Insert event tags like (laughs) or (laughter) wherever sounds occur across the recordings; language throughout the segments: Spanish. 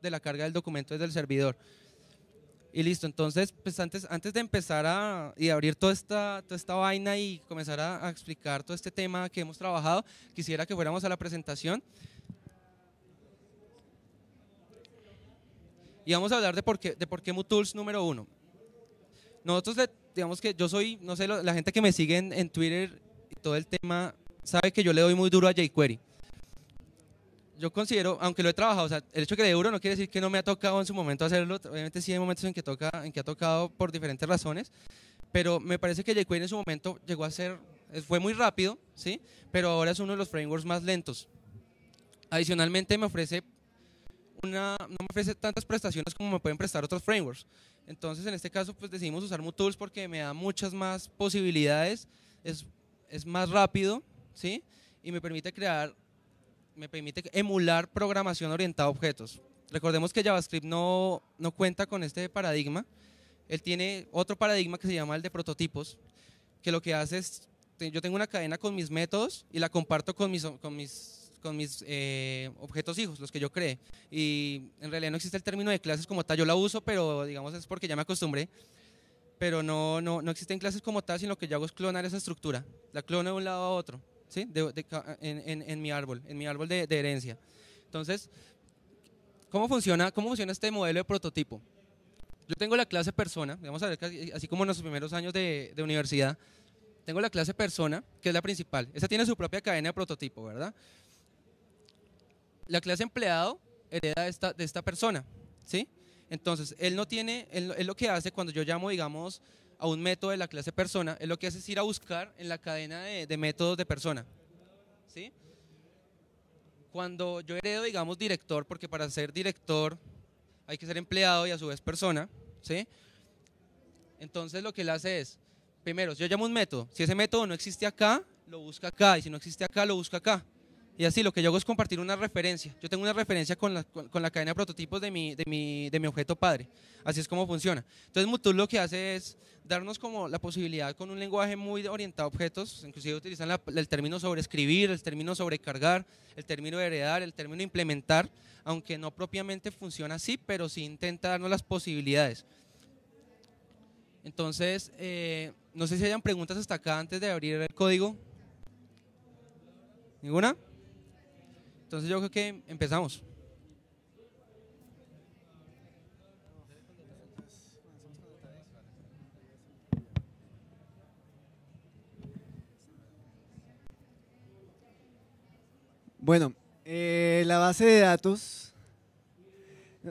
de la carga del documento desde el servidor. Y listo, entonces, pues antes, antes de empezar a, y abrir toda esta, toda esta vaina y comenzar a, explicar todo este tema que hemos trabajado, quisiera que fuéramos a la presentación. Y vamos a hablar de por qué, de por qué MuTools número uno. Nosotros, digamos que yo soy, no sé, la gente que me sigue en, en Twitter y todo el tema sabe que yo le doy muy duro a jQuery yo considero, aunque lo he trabajado, el hecho de que le duro no quiere decir que no me ha tocado en su momento hacerlo. Obviamente sí hay momentos en que toca, en que ha tocado por diferentes razones, pero me parece que jQuery en su momento llegó a ser, eh, fue muy rápido, sí, pero ahora es uno de los frameworks más lentos. Adicionalmente me ofrece una, no me ofrece tantas prestaciones como me pueden prestar otros frameworks. Entonces, en este caso, pues decidimos usar MuTools porque me da muchas más posibilidades, es, es más rápido, sí, y me permite crear me permite emular programación orientada a objetos. Recordemos que JavaScript no, no cuenta con este paradigma. Él tiene otro paradigma que se llama el de prototipos, que lo que hace es, yo tengo una cadena con mis métodos y la comparto con mis, con mis, con mis eh, objetos hijos, los que yo cree. Y en realidad no existe el término de clases como tal, yo la uso, pero digamos es porque ya me acostumbré. Pero no, no, no existen clases como tal, sino que yo hago es clonar esa estructura. La clono de un lado a otro. ¿sí? en, en, en, mi árbol, en mi árbol de, de, herencia. Entonces, ¿cómo funciona, ¿cómo funciona este modelo de prototipo? Yo tengo la clase persona, vamos a así como en los primeros años de, universidad, tengo la clase persona, que es la principal. Esa tiene su propia cadena de prototipo, ¿verdad? La clase empleado hereda esta, de esta persona, ¿sí? Entonces, él no tiene, él, él lo que hace cuando yo llamo, digamos, a un método de la clase persona, es lo que hace es ir a buscar en la cadena de, métodos de persona. ¿sí? Cuando yo heredo, digamos, director, porque para ser director hay que ser empleado y a su vez persona, ¿sí? entonces lo que él hace es, primero, yo llamo un método, si ese método no existe acá, lo busca acá, y si no existe acá, lo busca acá. Y así lo que yo hago es compartir una referencia. Yo tengo una referencia con la, con, la cadena de prototipos de mi, de, mi, de mi, objeto padre. Así es como funciona. Entonces Mutul lo que hace es darnos como la posibilidad con un lenguaje muy orientado a objetos, inclusive utilizan el término sobreescribir, el término sobrecargar, el término heredar, el término implementar, aunque no propiamente funciona así, pero sí intenta darnos las posibilidades. Entonces, eh, no sé si hayan preguntas hasta acá antes de abrir el código. ¿Ninguna? Entonces yo creo que empezamos. Bueno, eh, la base de datos,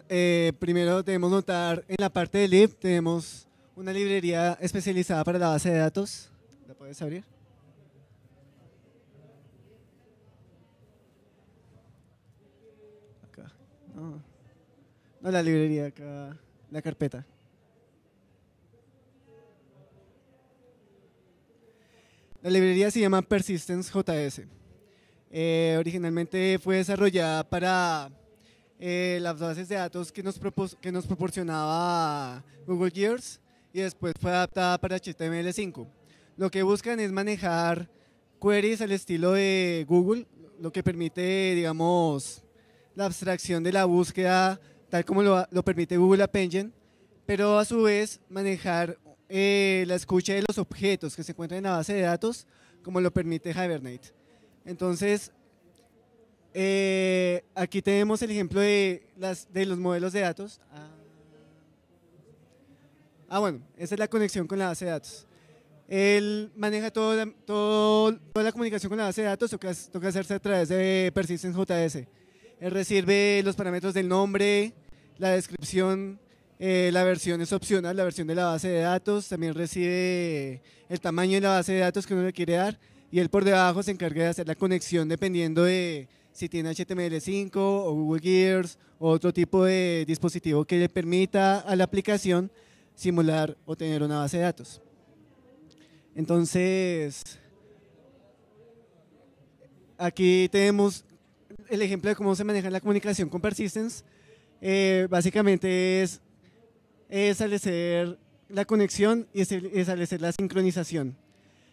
eh, primero debemos notar en la parte de lib tenemos una librería especializada para la base de datos. ¿La puedes abrir? Ah. No, la librería, acá, la carpeta. La librería se llama Persistence JS. Eh, originalmente fue desarrollada para eh, las bases de datos que nos, que nos proporcionaba Google Gears y después fue adaptada para HTML5. Lo que buscan es manejar queries al estilo de Google, lo que permite, digamos, la abstracción de la búsqueda, tal como lo, permite Google App Engine, pero a su vez manejar eh, la escucha de los objetos que se encuentran en la base de datos, como lo permite Hibernate. Entonces, eh, aquí tenemos el ejemplo de, las, de los modelos de datos. Ah, ah. bueno, esa es la conexión con la base de datos. Él maneja toda, toda, toda la comunicación con la base de datos, toca, toca hacerse a través de Persistence JS. Él recibe los parámetros del nombre, la descripción, eh, la versión es opcional, la versión de la base de datos, también recibe el tamaño de la base de datos que uno le quiere dar y él por debajo se encarga de hacer la conexión dependiendo de si tiene HTML5 o Google Gears o otro tipo de dispositivo que le permita a la aplicación simular o tener una base de datos. Entonces, aquí tenemos el ejemplo de cómo se maneja la comunicación con Persistence, eh, básicamente es establecer la conexión y establecer la sincronización.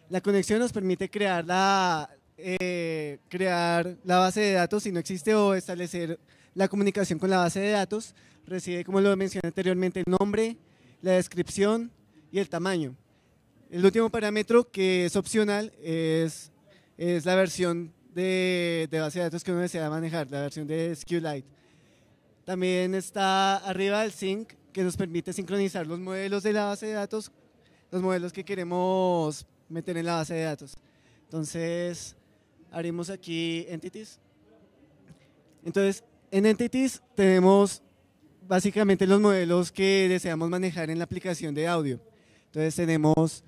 La conexión nos permite crear la, eh, crear la base de datos si no existe o establecer la comunicación con la base de datos. Recibe, como lo mencioné anteriormente, el nombre, la descripción y el tamaño. El último parámetro que es opcional es, es la versión de, base de datos que uno desea manejar, la versión de SQLite. También está arriba el sync, que nos permite sincronizar los modelos de la base de datos, los modelos que queremos meter en la base de datos. Entonces, haremos aquí entities. Entonces, en entities tenemos básicamente los modelos que deseamos manejar en la aplicación de audio. Entonces, tenemos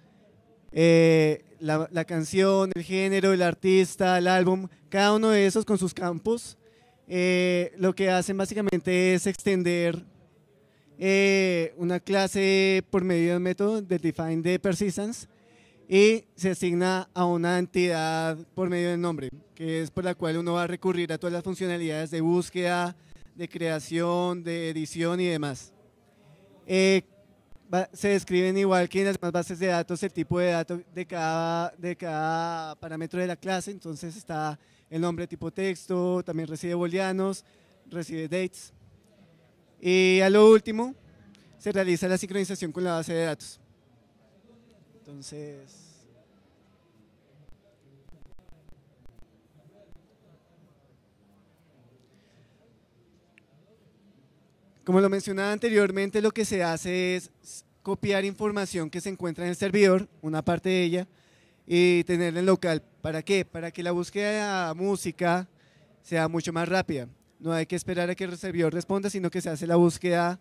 eh, la, canción, el género, el artista, el álbum, cada uno de esos con sus campos, eh, lo que hacen básicamente es extender eh, una clase por medio del método de define de persistence y se asigna a una entidad por medio del nombre, que es por la cual uno va a recurrir a todas las funcionalidades de búsqueda, de creación, de edición y demás. Eh, se describen igual que en las demás bases de datos el tipo de datos de cada, de cada parámetro de la clase, entonces está el nombre tipo texto, también recibe booleanos, recibe dates. Y a lo último, se realiza la sincronización con la base de datos. Entonces... Como lo mencionaba anteriormente, lo que se hace es copiar información que se encuentra en el servidor, una parte de ella, y tenerla en local. ¿Para qué? Para que la búsqueda de música sea mucho más rápida. No hay que esperar a que el servidor responda, sino que se hace la búsqueda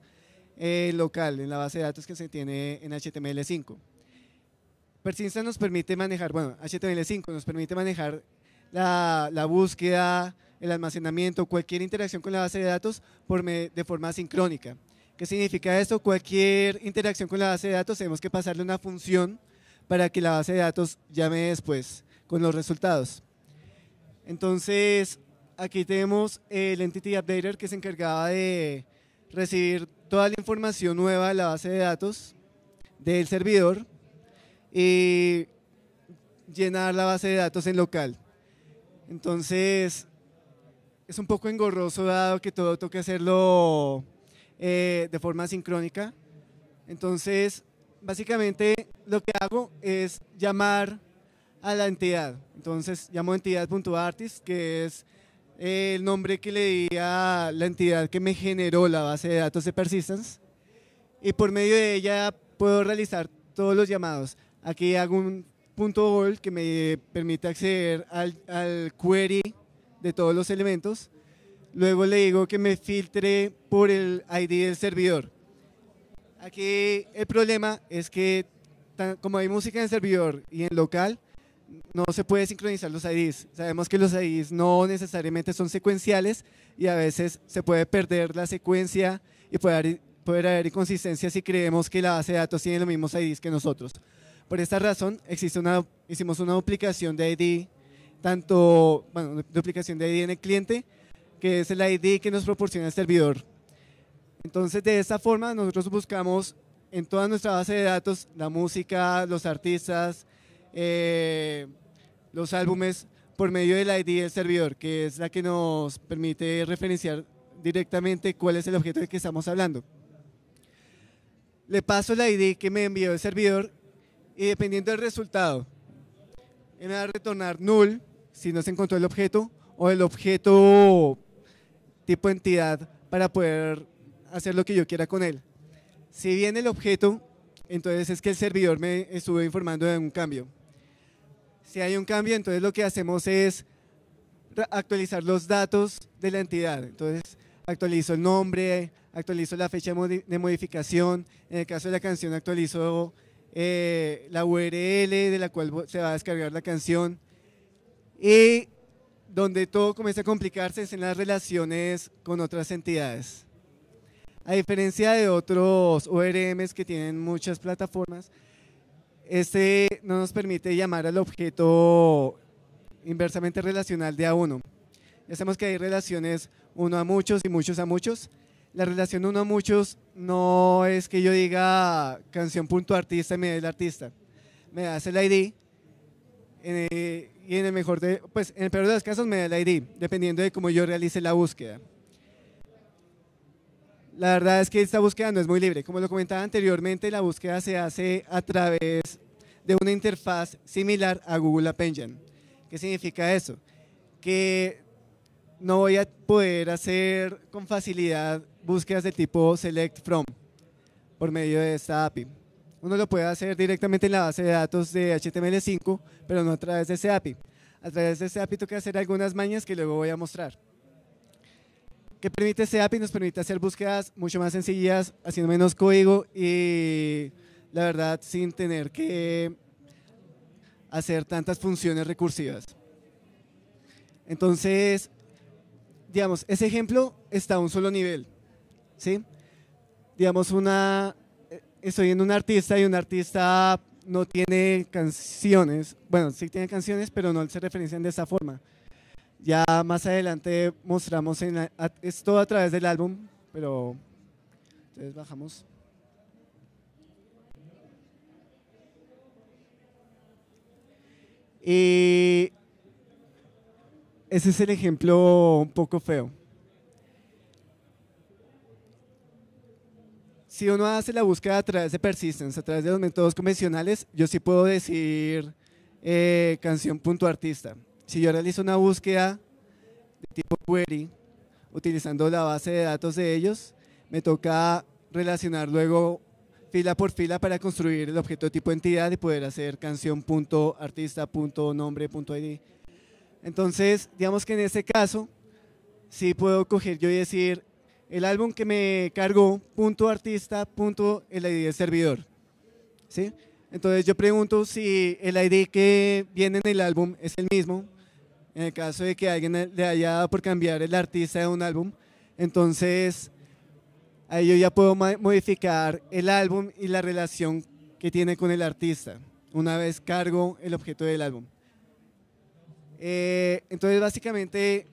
eh, local en la base de datos que se tiene en HTML5. Persista nos permite manejar, bueno, HTML5 nos permite manejar la, la búsqueda, el almacenamiento, cualquier interacción con la base de datos de forma sincrónica. ¿Qué significa esto? Cualquier interacción con la base de datos tenemos que pasarle una función para que la base de datos llame después con los resultados. Entonces, aquí tenemos el Entity Updater que se encargaba de recibir toda la información nueva de la base de datos del servidor y llenar la base de datos en local. Entonces, es un poco engorroso dado que todo toca hacerlo eh, de forma sincrónica. Entonces, básicamente lo que hago es llamar a la entidad. Entonces, llamo entidad.artist, que es eh, el nombre que le di a la entidad que me generó la base de datos de Persistence. Y por medio de ella puedo realizar todos los llamados. Aquí hago un punto que me permite acceder al, al query de todos los elementos. Luego le digo que me filtre por el ID del servidor. Aquí el problema es que como hay música en servidor y en local, no se puede sincronizar los IDs. Sabemos que los IDs no necesariamente son secuenciales y a veces se puede perder la secuencia y puede haber, haber inconsistencias si creemos que la base de datos tiene los mismos IDs que nosotros. Por esta razón, existe una, hicimos una duplicación de ID tanto bueno, duplicación de ID en el cliente, que es el ID que nos proporciona el servidor. Entonces, de esta forma, nosotros buscamos en toda nuestra base de datos la música, los artistas, eh, los álbumes, por medio del ID del servidor, que es la que nos permite referenciar directamente cuál es el objeto del que estamos hablando. Le paso el ID que me envió el servidor y dependiendo del resultado, me va a retornar null si no se encontró el objeto o el objeto tipo entidad para poder hacer lo que yo quiera con él. Si viene el objeto, entonces es que el servidor me estuvo informando de un cambio. Si hay un cambio, entonces lo que hacemos es actualizar los datos de la entidad. Entonces actualizo el nombre, actualizo la fecha de modificación, en el caso de la canción actualizo eh, la URL de la cual se va a descargar la canción, y donde todo comienza a complicarse es en las relaciones con otras entidades. A diferencia de otros ORMs que tienen muchas plataformas, este no nos permite llamar al objeto inversamente relacional de a uno. Ya sabemos que hay relaciones uno a muchos y muchos a muchos. La relación uno a muchos no es que yo diga canción punto artista y me dé el artista. Me hace el ID, eh, y en el mejor de, pues en el peor de los casos me da el ID, dependiendo de cómo yo realice la búsqueda. La verdad es que esta búsqueda no es muy libre. Como lo comentaba anteriormente, la búsqueda se hace a través de una interfaz similar a Google App Engine. ¿Qué significa eso? Que no voy a poder hacer con facilidad búsquedas de tipo select from por medio de esta API. Uno lo puede hacer directamente en la base de datos de HTML5, pero no a través de ese API. A través de ese API toca hacer algunas mañas que luego voy a mostrar. ¿Qué permite ese API? Nos permite hacer búsquedas mucho más sencillas, haciendo menos código y la verdad sin tener que hacer tantas funciones recursivas. Entonces, digamos, ese ejemplo está a un solo nivel. ¿sí? Digamos, una, estoy en un artista y un artista no tiene canciones, bueno, sí tiene canciones, pero no se referencian de esa forma. Ya más adelante mostramos en a través del álbum, pero entonces bajamos. Y ese es el ejemplo un poco feo. si uno hace la búsqueda a través de persistence, a través de los métodos convencionales, yo sí puedo decir eh, canción.artista. Si yo realizo una búsqueda de tipo query, utilizando la base de datos de ellos, me toca relacionar luego fila por fila para construir el objeto de tipo entidad y poder hacer canción.artista.nombre.id. Entonces, digamos que en este caso, sí puedo coger yo y decir, el álbum que me cargó, punto artista, punto el ID del servidor. ¿Sí? Entonces yo pregunto si el ID que viene en el álbum es el mismo, en el caso de que alguien le haya dado por cambiar el artista de un álbum. Entonces ahí yo ya puedo modificar el álbum y la relación que tiene con el artista, una vez cargo el objeto del álbum. Eh, entonces básicamente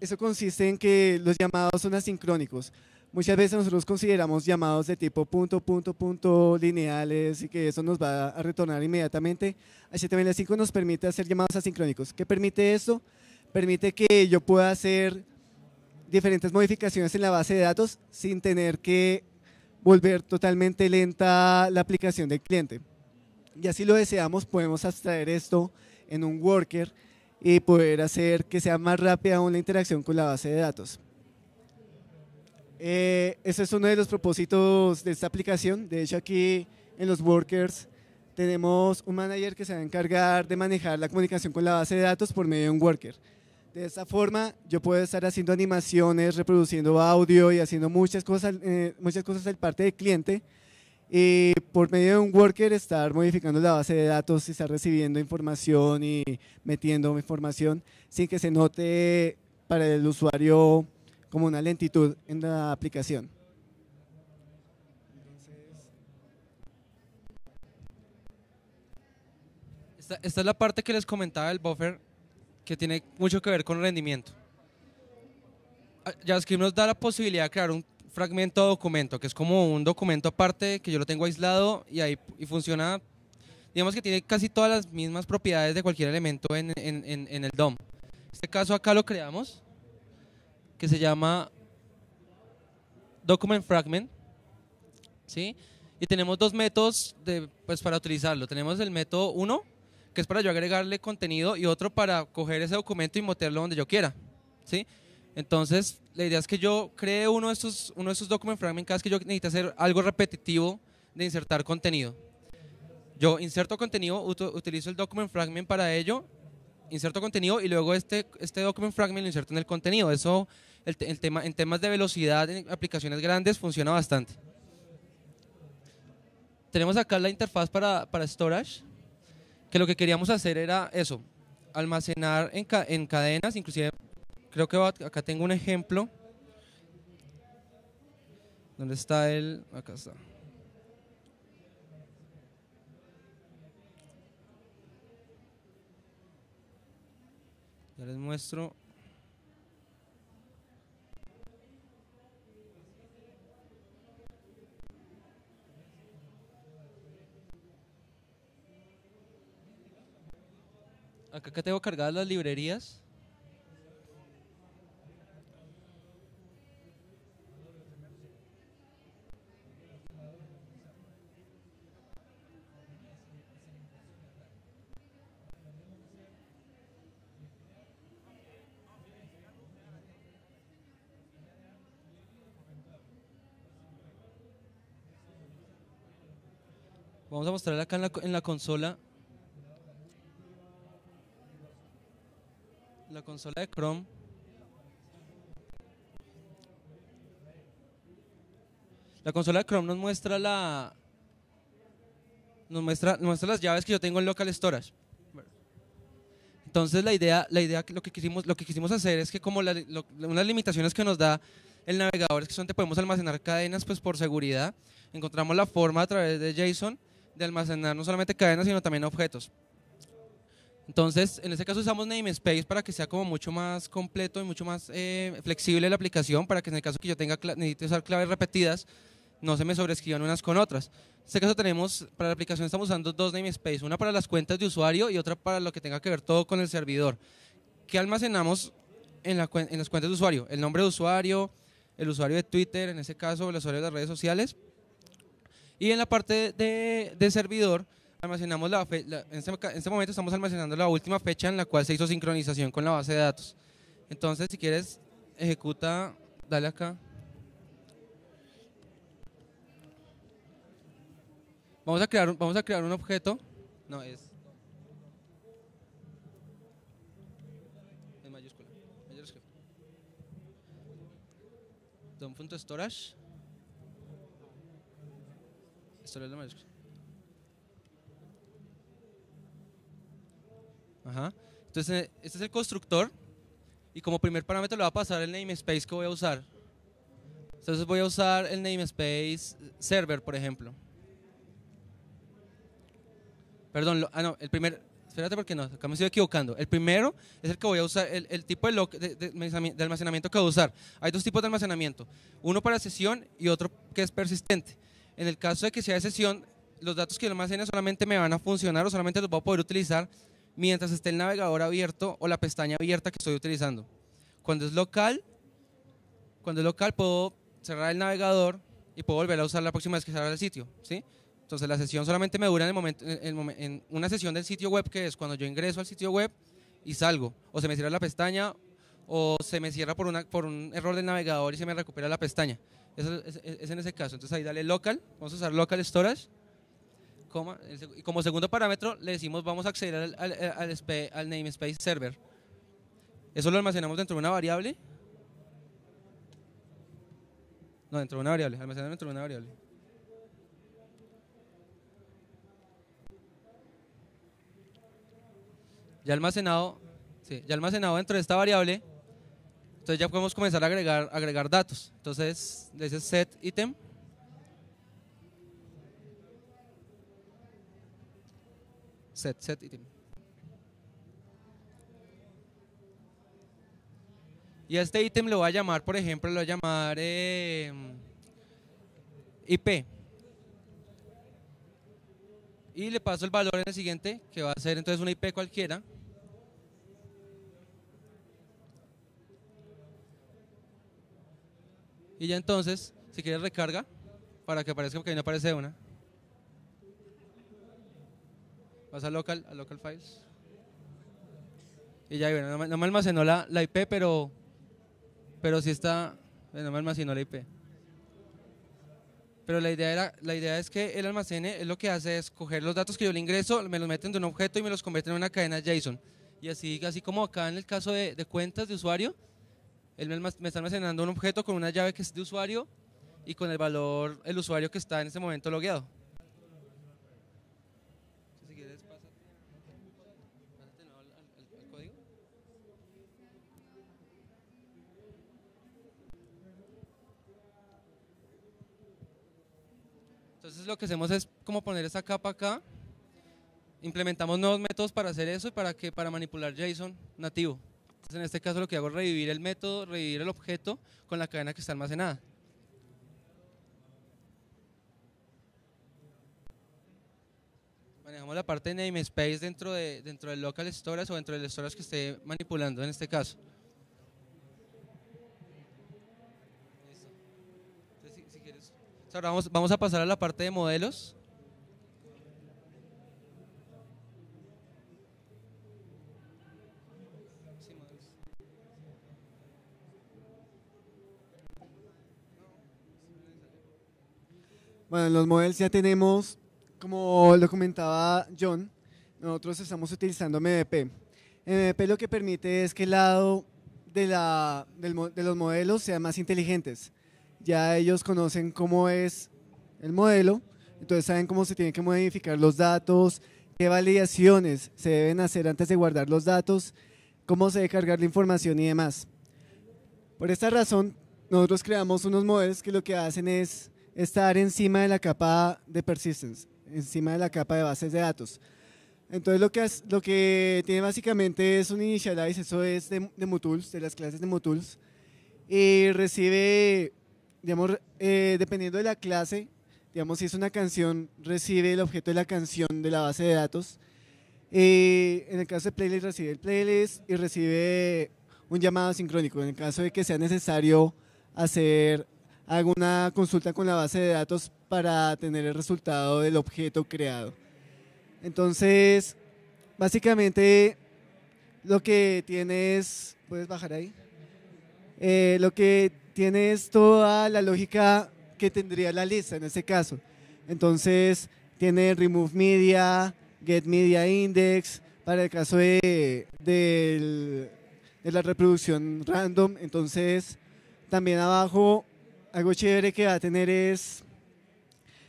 eso consiste en que los llamados son asincrónicos. Muchas veces nosotros consideramos llamados de tipo punto, punto, punto, lineales y que eso nos va a retornar inmediatamente. HTML5 nos permite hacer llamados asincrónicos. ¿Qué permite esto? Permite que yo pueda hacer diferentes modificaciones en la base de datos sin tener que volver totalmente lenta la aplicación del cliente. Y así lo deseamos, podemos abstraer esto en un worker y poder hacer que sea más rápida aún la interacción con la base de datos. Eh, ese es uno de los propósitos de esta aplicación. De hecho, aquí en los workers tenemos un manager que se va a encargar de manejar la comunicación con la base de datos por medio de un worker. De esta forma, yo puedo estar haciendo animaciones, reproduciendo audio y haciendo muchas cosas, eh, muchas cosas del parte del cliente, y por medio de un worker estar modificando la base de datos y estar recibiendo información y metiendo información sin que se note para el usuario como una lentitud en la aplicación. Esta, esta es la parte que les comentaba del buffer que tiene mucho que ver con rendimiento. Ah, JavaScript nos da la posibilidad de crear un fragmento documento, que es como un documento aparte que yo lo tengo aislado y ahí y funciona, digamos que tiene casi todas las mismas propiedades de cualquier elemento en, el DOM. este caso acá lo creamos, que se llama document fragment, ¿sí? Y tenemos dos métodos de, pues, para utilizarlo. Tenemos el método uno, que es para yo agregarle contenido, y otro para coger ese documento y meterlo donde yo quiera, ¿sí? Entonces, la idea es que yo cree uno de estos, uno de estos document fragments cada vez que yo necesito hacer algo repetitivo de insertar contenido. Yo inserto contenido, utilizo el document fragment para ello, inserto contenido y luego este, este document fragment lo inserto en el contenido. Eso el, tema, en temas de velocidad, en aplicaciones grandes, funciona bastante. Tenemos acá la interfaz para, para storage, que lo que queríamos hacer era eso, almacenar en, en cadenas, inclusive Creo que acá tengo un ejemplo. ¿Dónde está él? Acá está. Ya les muestro. Acá, acá tengo cargadas las librerías. Vamos a mostrar acá en la, consola. La consola de Chrome. La consola de Chrome nos muestra la nos muestra, nos las llaves que yo tengo en local storage. Entonces la idea, la idea lo que quisimos, lo que quisimos hacer es que como la, unas limitaciones que nos da el navegador es que solamente podemos almacenar cadenas, pues por seguridad encontramos la forma a través de JSON de almacenar no solamente cadenas, sino también objetos. Entonces, en este caso usamos namespace para que sea como mucho más completo y mucho más eh, flexible la aplicación, para que en el caso que yo tenga necesite usar claves repetidas, no se me sobrescriban unas con otras. En este caso tenemos, para la aplicación estamos usando dos namespace, una para las cuentas de usuario y otra para lo que tenga que ver todo con el servidor. ¿Qué almacenamos en, en las cuentas de usuario? El nombre de usuario, el usuario de Twitter, en este caso el usuario de las redes sociales, y en la parte de, servidor, almacenamos la, en, este, momento estamos almacenando la última fecha en la cual se hizo sincronización con la base de datos. Entonces, si quieres, ejecuta, dale acá. Vamos a crear, vamos a crear un objeto. No, es. En mayúscula. Mayúscula. Entonces, eh, este es el constructor. Y como primer parámetro le va a pasar el namespace que voy a usar. Entonces voy a usar el namespace server, por ejemplo. Perdón, ah no, el primer, espérate porque no, acá me estoy equivocando. El primero es el que voy a usar, el, tipo de, de, de almacenamiento que voy a usar. Hay dos tipos de almacenamiento, uno para sesión y otro que es persistente. En el caso de que sea de sesión, los datos que yo almacene solamente me van a funcionar o solamente los voy a poder utilizar mientras esté el navegador abierto o la pestaña abierta que estoy utilizando. Cuando es local, cuando es local puedo cerrar el navegador y puedo volver a usar la próxima vez que salga del sitio, ¿sí? Entonces la sesión solamente me dura en, el momento, una sesión del sitio web que es cuando yo ingreso al sitio web y salgo, o se me cierra la pestaña o se me cierra por, una, por un error del navegador y se me recupera la pestaña. Es, en ese caso. Entonces ahí dale local, vamos a usar local storage. y como segundo parámetro le decimos vamos a acceder al, eh, al, namespace server. Eso lo almacenamos dentro de una variable. No, dentro de una variable, almacenamos dentro de una variable. Ya almacenado, ya almacenado dentro de esta variable entonces ya podemos comenzar a agregar, agregar datos. Entonces, le dices set item. Set, set item. Y este ítem lo voy a llamar, por ejemplo, lo voy a llamar eh, IP. Y le paso el valor en el siguiente, que va a ser entonces una IP cualquiera. Y ya entonces, si quieres recarga, para que aparezca, porque ahí no aparece una. Vas a local, a local files. Y ya, no, me almacenó la, IP, pero, pero sí está, eh, no me almacenó la IP. Pero la idea, era, la idea es que el almacene es eh, lo que hace es coger los datos que yo le ingreso, me los meten de un objeto y me los convierten en una cadena JSON. Y así, así como acá en el caso de, de cuentas de usuario, él me, está almacenando un objeto con una llave que es de usuario y con el valor, el usuario que está en ese momento logueado. Entonces lo que hacemos es como poner esa capa acá, implementamos nuevos métodos para hacer eso y para, que, para manipular JSON nativo en este caso lo que hago es revivir el método, revivir el objeto con la cadena que está almacenada. Manejamos la parte de namespace dentro, de, dentro del local storage o dentro del storage que esté manipulando en este caso. Ahora vamos, vamos a pasar a la parte de modelos. Bueno, los modelos ya tenemos, como lo comentaba John, nosotros estamos utilizando MVP. MVP lo que permite es que el lado de, la, de los modelos sea más inteligentes. Ya ellos conocen cómo es el modelo, entonces saben cómo se tienen que modificar los datos, qué validaciones se deben hacer antes de guardar los datos, cómo se debe cargar la información y demás. Por esta razón, nosotros creamos unos modelos que lo que hacen es estar encima de la capa de persistence, encima de la capa de bases de datos. Entonces lo que, es, lo que tiene básicamente es un initialize, eso es de, de Mutools, de las clases de Mutools, y recibe, digamos, eh, dependiendo de la clase, digamos, si es una canción, recibe el objeto de la canción de la base de datos. Eh, en el caso de playlist, recibe el playlist y recibe un llamado sincrónico, en el caso de que sea necesario hacer hago una consulta con la base de datos para tener el resultado del objeto creado. Entonces, básicamente lo que tienes, puedes bajar ahí, eh, lo que tienes toda la lógica que tendría la lista en ese caso. Entonces, tiene remove media, get media index, para el caso de, de la reproducción random. Entonces, también abajo algo chévere que va a tener es,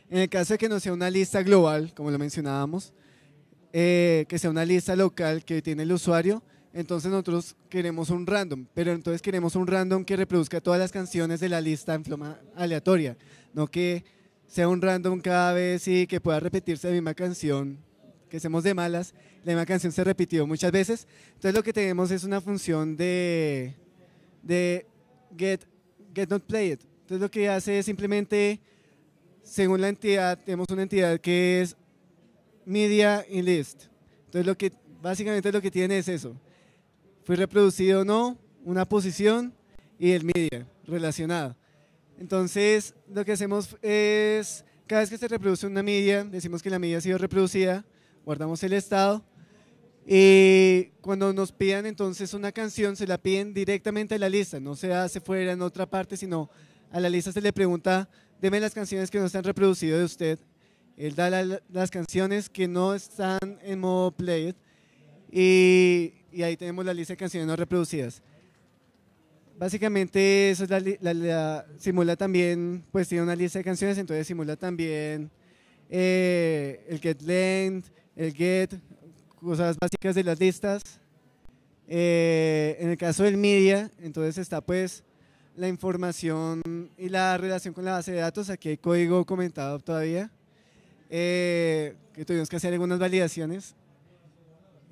en el caso de que no sea una lista global, como lo mencionábamos, eh, que sea una lista local que tiene el usuario, entonces nosotros queremos un random, pero entonces queremos un random que reproduzca todas las canciones de la lista en forma aleatoria, no que sea un random cada vez y que pueda repetirse la misma canción, que seamos de malas, la misma canción se repitió muchas veces, entonces lo que tenemos es una función de, de get, get not it. Entonces lo que hace es simplemente, según la entidad, tenemos una entidad que es media y list. Entonces lo que básicamente lo que tiene es eso. Fue reproducido o no, una posición y el media relacionado. Entonces lo que hacemos es, cada vez que se reproduce una media, decimos que la media ha sido reproducida, guardamos el estado. Y cuando nos pidan entonces una canción, se la piden directamente a la lista, no se hace fuera en otra parte, sino a la lista se le pregunta, deme las canciones que no están reproducidas reproducido de usted. Él da las canciones que no están en modo play y, ahí tenemos la lista de canciones no reproducidas. Básicamente eso es la, simula también, pues tiene una lista de canciones, entonces simula también eh, el get length, el get, cosas básicas de las listas. Eh, en el caso del media, entonces está pues la información y la relación con la base de datos. Aquí hay código comentado todavía, eh, que tuvimos que hacer algunas validaciones.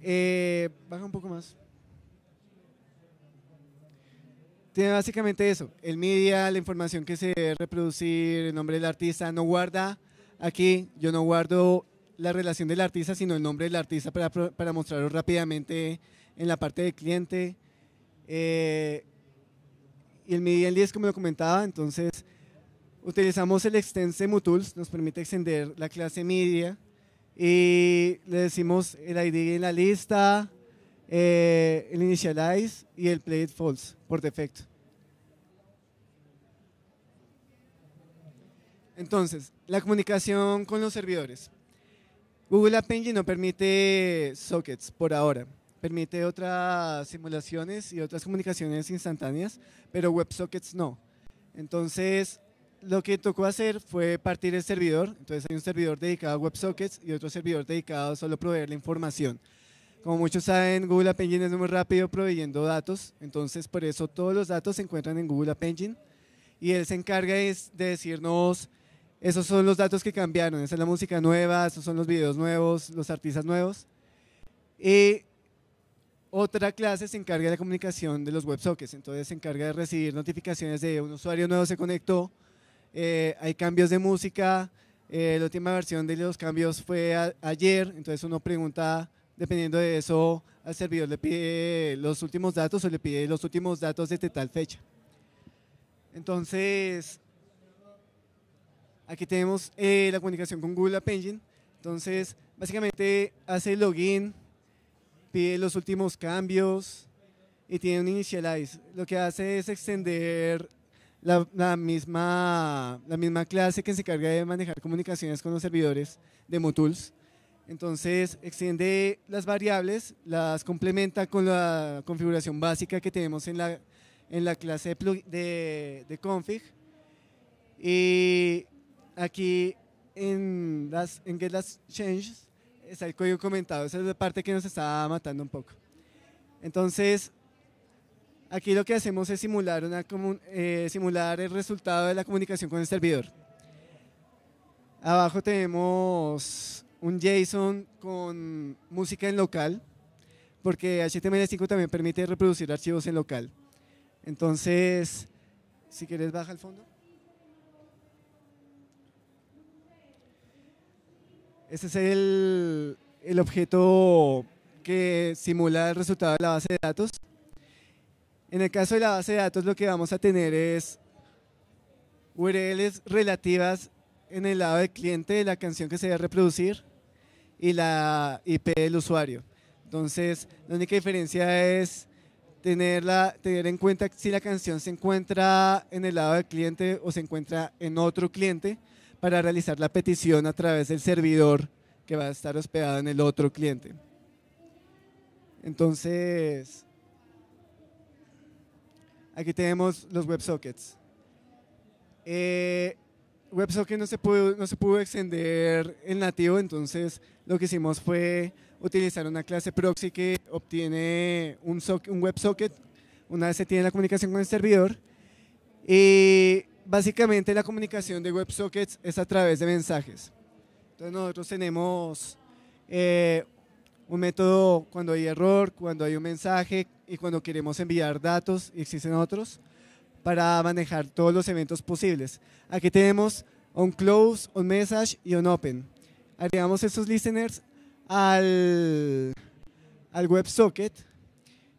Eh, baja un poco más. Tiene básicamente eso, el media, la información que se debe reproducir, el nombre del artista, no guarda aquí, yo no guardo la relación del artista, sino el nombre del artista para, para mostrarlo rápidamente en la parte del cliente. Eh, y el MIDI en 10 como lo comentaba, entonces utilizamos el extense nos permite extender la clase media y le decimos el ID en la lista, eh, el initialize y el play it false por defecto. Entonces, la comunicación con los servidores. Google App Engine no permite sockets por ahora permite otras simulaciones y otras comunicaciones instantáneas, pero WebSockets no. Entonces, lo que tocó hacer fue partir el servidor, entonces hay un servidor dedicado a WebSockets y otro servidor dedicado a solo proveer la información. Como muchos saben, Google App Engine es muy rápido proveyendo datos, entonces por eso todos los datos se encuentran en Google App Engine y él se encarga de decirnos, esos son los datos que cambiaron, esa es la música nueva, esos son los videos nuevos, los artistas nuevos. Y eh, otra clase se encarga de la comunicación de los WebSockets, entonces se encarga de recibir notificaciones de un usuario nuevo se conectó, eh, hay cambios de música, eh, la última versión de los cambios fue ayer, entonces uno pregunta, dependiendo de eso, al servidor le pide los últimos datos o le pide los últimos datos desde tal fecha. Entonces, aquí tenemos eh, la comunicación con Google App Engine. Entonces, básicamente hace login pide los últimos cambios y tiene un initialize. Lo que hace es extender la, misma, la misma clase que se encarga de manejar comunicaciones con los servidores de Motools. Entonces extiende las variables, las complementa con la configuración básica que tenemos en la, en la clase de, de, config. Y aquí en, las, en get las changes está el código comentado. Esa es la parte que nos está matando un poco. Entonces, aquí lo que hacemos es simular, una, eh, simular el resultado de la comunicación con el servidor. Abajo tenemos un JSON con música en local, porque HTML5 también permite reproducir archivos en local. Entonces, si quieres baja al fondo. Ese es el, objeto que simula el resultado de la base de datos. En el caso de la base de datos lo que vamos a tener es URLs relativas en el lado del cliente de la canción que se va a reproducir y la IP del usuario. Entonces, la única diferencia es tener en cuenta si la canción se encuentra en el lado del cliente o se encuentra en otro cliente para realizar la petición a través del servidor que va a estar hospedado en el otro cliente. Entonces, aquí tenemos los WebSockets. Eh, WebSocket no se, pudo, no se pudo extender en nativo, entonces lo que hicimos fue utilizar una clase proxy que obtiene un, un WebSocket una vez se tiene la comunicación con el servidor y básicamente la comunicación de WebSockets es a través de mensajes. Entonces nosotros tenemos eh, un método cuando hay error, cuando hay un mensaje y cuando queremos enviar datos, y existen otros, para manejar todos los eventos posibles. Aquí tenemos un close, un message y un open. Agregamos esos listeners al, al WebSocket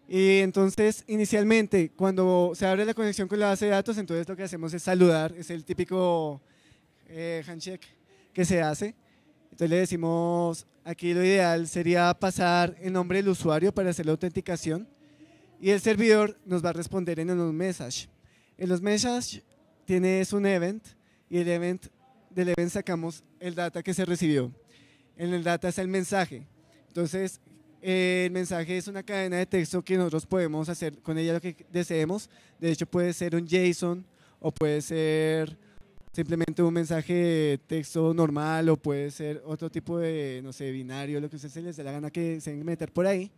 y entonces, inicialmente, cuando se abre la conexión con la base de datos, entonces lo que hacemos es saludar, es el típico eh, handshake que se hace. Entonces le decimos, aquí lo ideal sería pasar el nombre del usuario para hacer la autenticación y el servidor nos va a responder en los message. En los message tienes un event y el event del event sacamos el data que se recibió. En el data está el mensaje. Entonces, eh, el mensaje es una cadena de texto que nosotros podemos hacer con ella lo que deseemos. De hecho, puede ser un JSON o puede ser simplemente un mensaje de texto normal o puede ser otro tipo de, no sé, binario, lo que ustedes les dé la gana que se meter por ahí.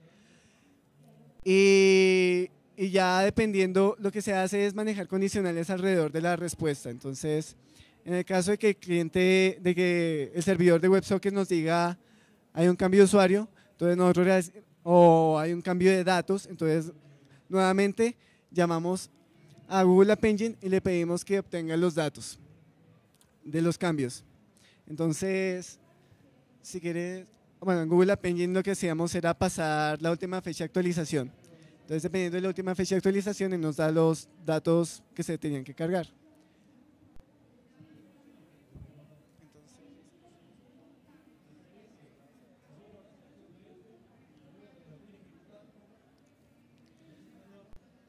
Y, ya dependiendo, lo que se hace es manejar condicionales alrededor de la respuesta. Entonces, en el caso de que el cliente, de que el servidor de WebSocket nos diga hay un cambio de usuario, entonces nosotros, o hay un cambio de datos, entonces nuevamente llamamos a Google App Engine y le pedimos que obtenga los datos de los cambios. Entonces, si quieres, bueno, en Google App Engine lo que hacíamos era pasar la última fecha de actualización. Entonces, dependiendo de la última fecha de actualización, nos da los datos que se tenían que cargar.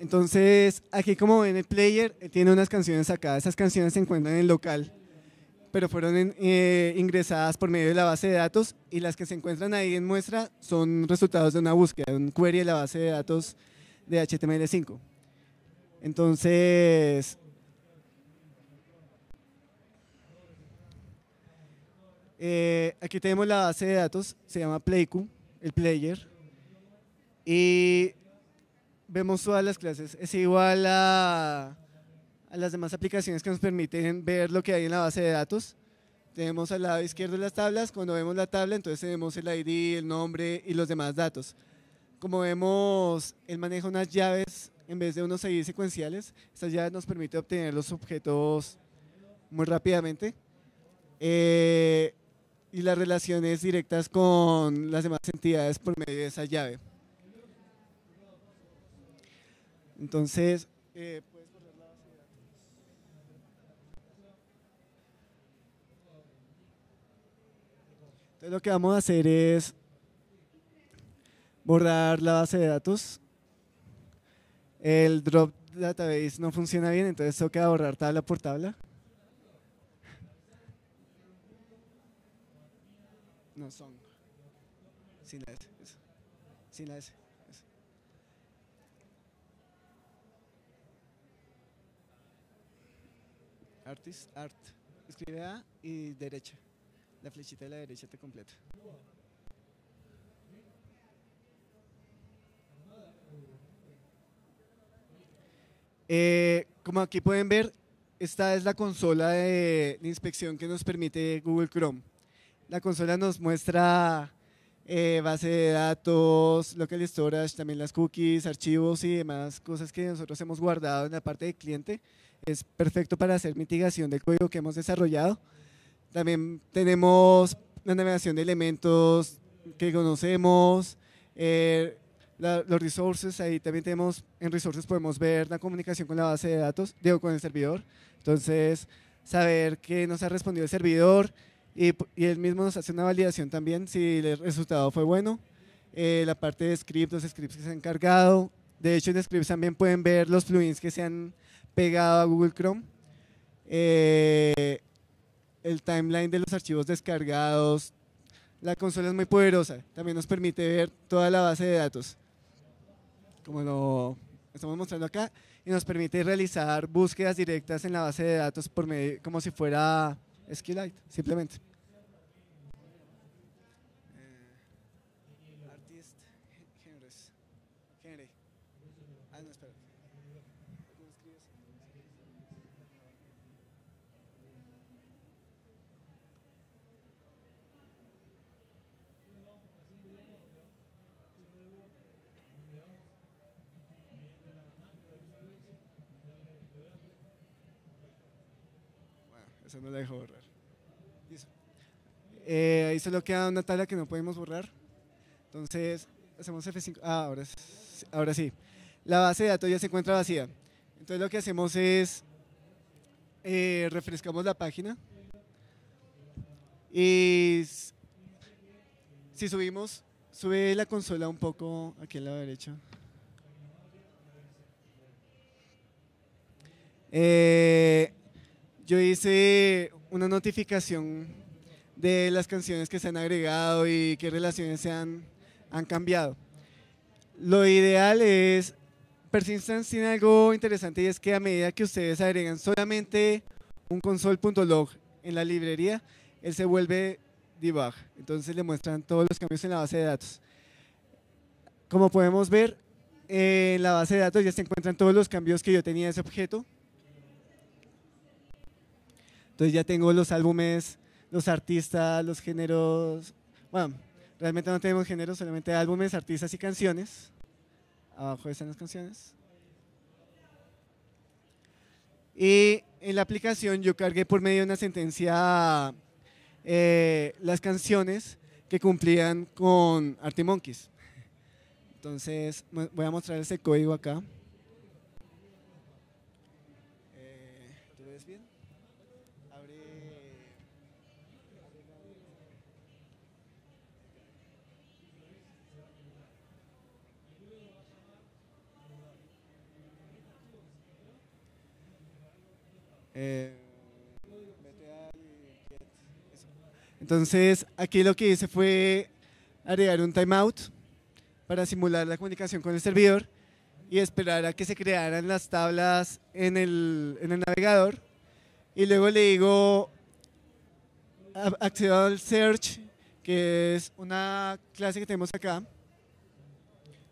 Entonces, aquí como ven el player, eh, tiene unas canciones acá. Esas canciones se encuentran en el local, pero fueron eh, ingresadas por medio de la base de datos y las que se encuentran ahí en muestra son resultados de una búsqueda, un query de la base de datos de HTML5. Entonces, eh, aquí tenemos la base de datos, se llama PlayQ, el player, y vemos todas las clases. Es igual a, las demás aplicaciones que nos permiten ver lo que hay en la base de datos. Tenemos al lado izquierdo las tablas, cuando vemos la tabla entonces tenemos el ID, el nombre y los demás datos. Como vemos, él maneja unas llaves en vez de unos ID secuenciales. Estas llaves nos permiten obtener los objetos muy rápidamente. Eh, y las relaciones directas con las demás entidades por medio de esa llave. Entonces, eh, Entonces lo que vamos a hacer es borrar la base de datos. El drop database no funciona bien, entonces toca borrar tabla por tabla. No son. Sin la S. Sin la S. Artist Art. Escribe A y derecha. La flechita de la derecha te completa. Eh, como aquí pueden ver, esta es la consola de, inspección que nos permite Google Chrome. La consola nos muestra eh, base de datos, local storage, también las cookies, archivos y demás cosas que nosotros hemos guardado en la parte de cliente es perfecto para hacer mitigación del código que hemos desarrollado. También tenemos la navegación de elementos que conocemos, eh, los resources, ahí también tenemos, en resources podemos ver la comunicación con la base de datos, digo, con el servidor. Entonces, saber qué nos ha respondido el servidor y, y él mismo nos hace una validación también si el resultado fue bueno. Eh, la parte de scripts los scripts que se han cargado. De hecho, en scripts también pueden ver los plugins que se han pegado a Google Chrome. Eh, el timeline de los archivos descargados. La consola es muy poderosa. También nos permite ver toda la base de datos, como lo estamos mostrando acá, y nos permite realizar búsquedas directas en la base de datos por medio, como si fuera SQLite, simplemente. la dejo borrar. Eh, ahí solo queda una tabla que no podemos borrar. Entonces, hacemos F5. Ah, ahora, ahora sí. La base de datos ya se encuentra vacía. Entonces, lo que hacemos es eh, refrescamos la página. Y si subimos, sube la consola un poco aquí al la derecha. Eh, yo hice una notificación de las canciones que se han agregado y qué relaciones se han, han cambiado. Lo ideal es, Persistence tiene algo interesante y es que a medida que ustedes agregan solamente un console.log en la librería, él se vuelve debug. Entonces le muestran todos los cambios en la base de datos. Como podemos ver, en la base de datos ya se encuentran todos los cambios que yo tenía en ese objeto entonces ya tengo los álbumes, los artistas, los géneros. Bueno, realmente no tenemos géneros, solamente álbumes, artistas y canciones. Abajo están las canciones. Y en la aplicación yo cargué por medio de una sentencia eh, las canciones que cumplían con Monkeys. Entonces voy a mostrar ese código acá. Eh, entonces, aquí lo que hice fue agregar un timeout para simular la comunicación con el servidor y esperar a que se crearan las tablas en el, navegador. Y luego le digo, accedo al search, que es una clase que tenemos acá,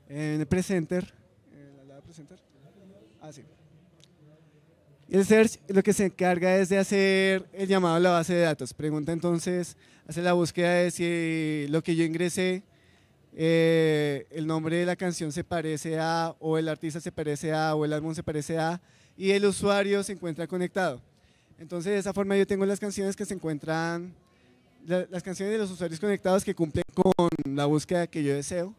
en el presenter, presenter. Ah, el search lo que se encarga es de hacer el llamado a la base de datos. Pregunta entonces, hace la búsqueda de si lo que yo ingresé, eh, el nombre de la canción se parece a, o el artista se parece a, o el álbum se parece a, y el usuario se encuentra conectado. Entonces de esa forma yo tengo las canciones que se encuentran, las canciones de los usuarios conectados que cumplen con la búsqueda que yo deseo.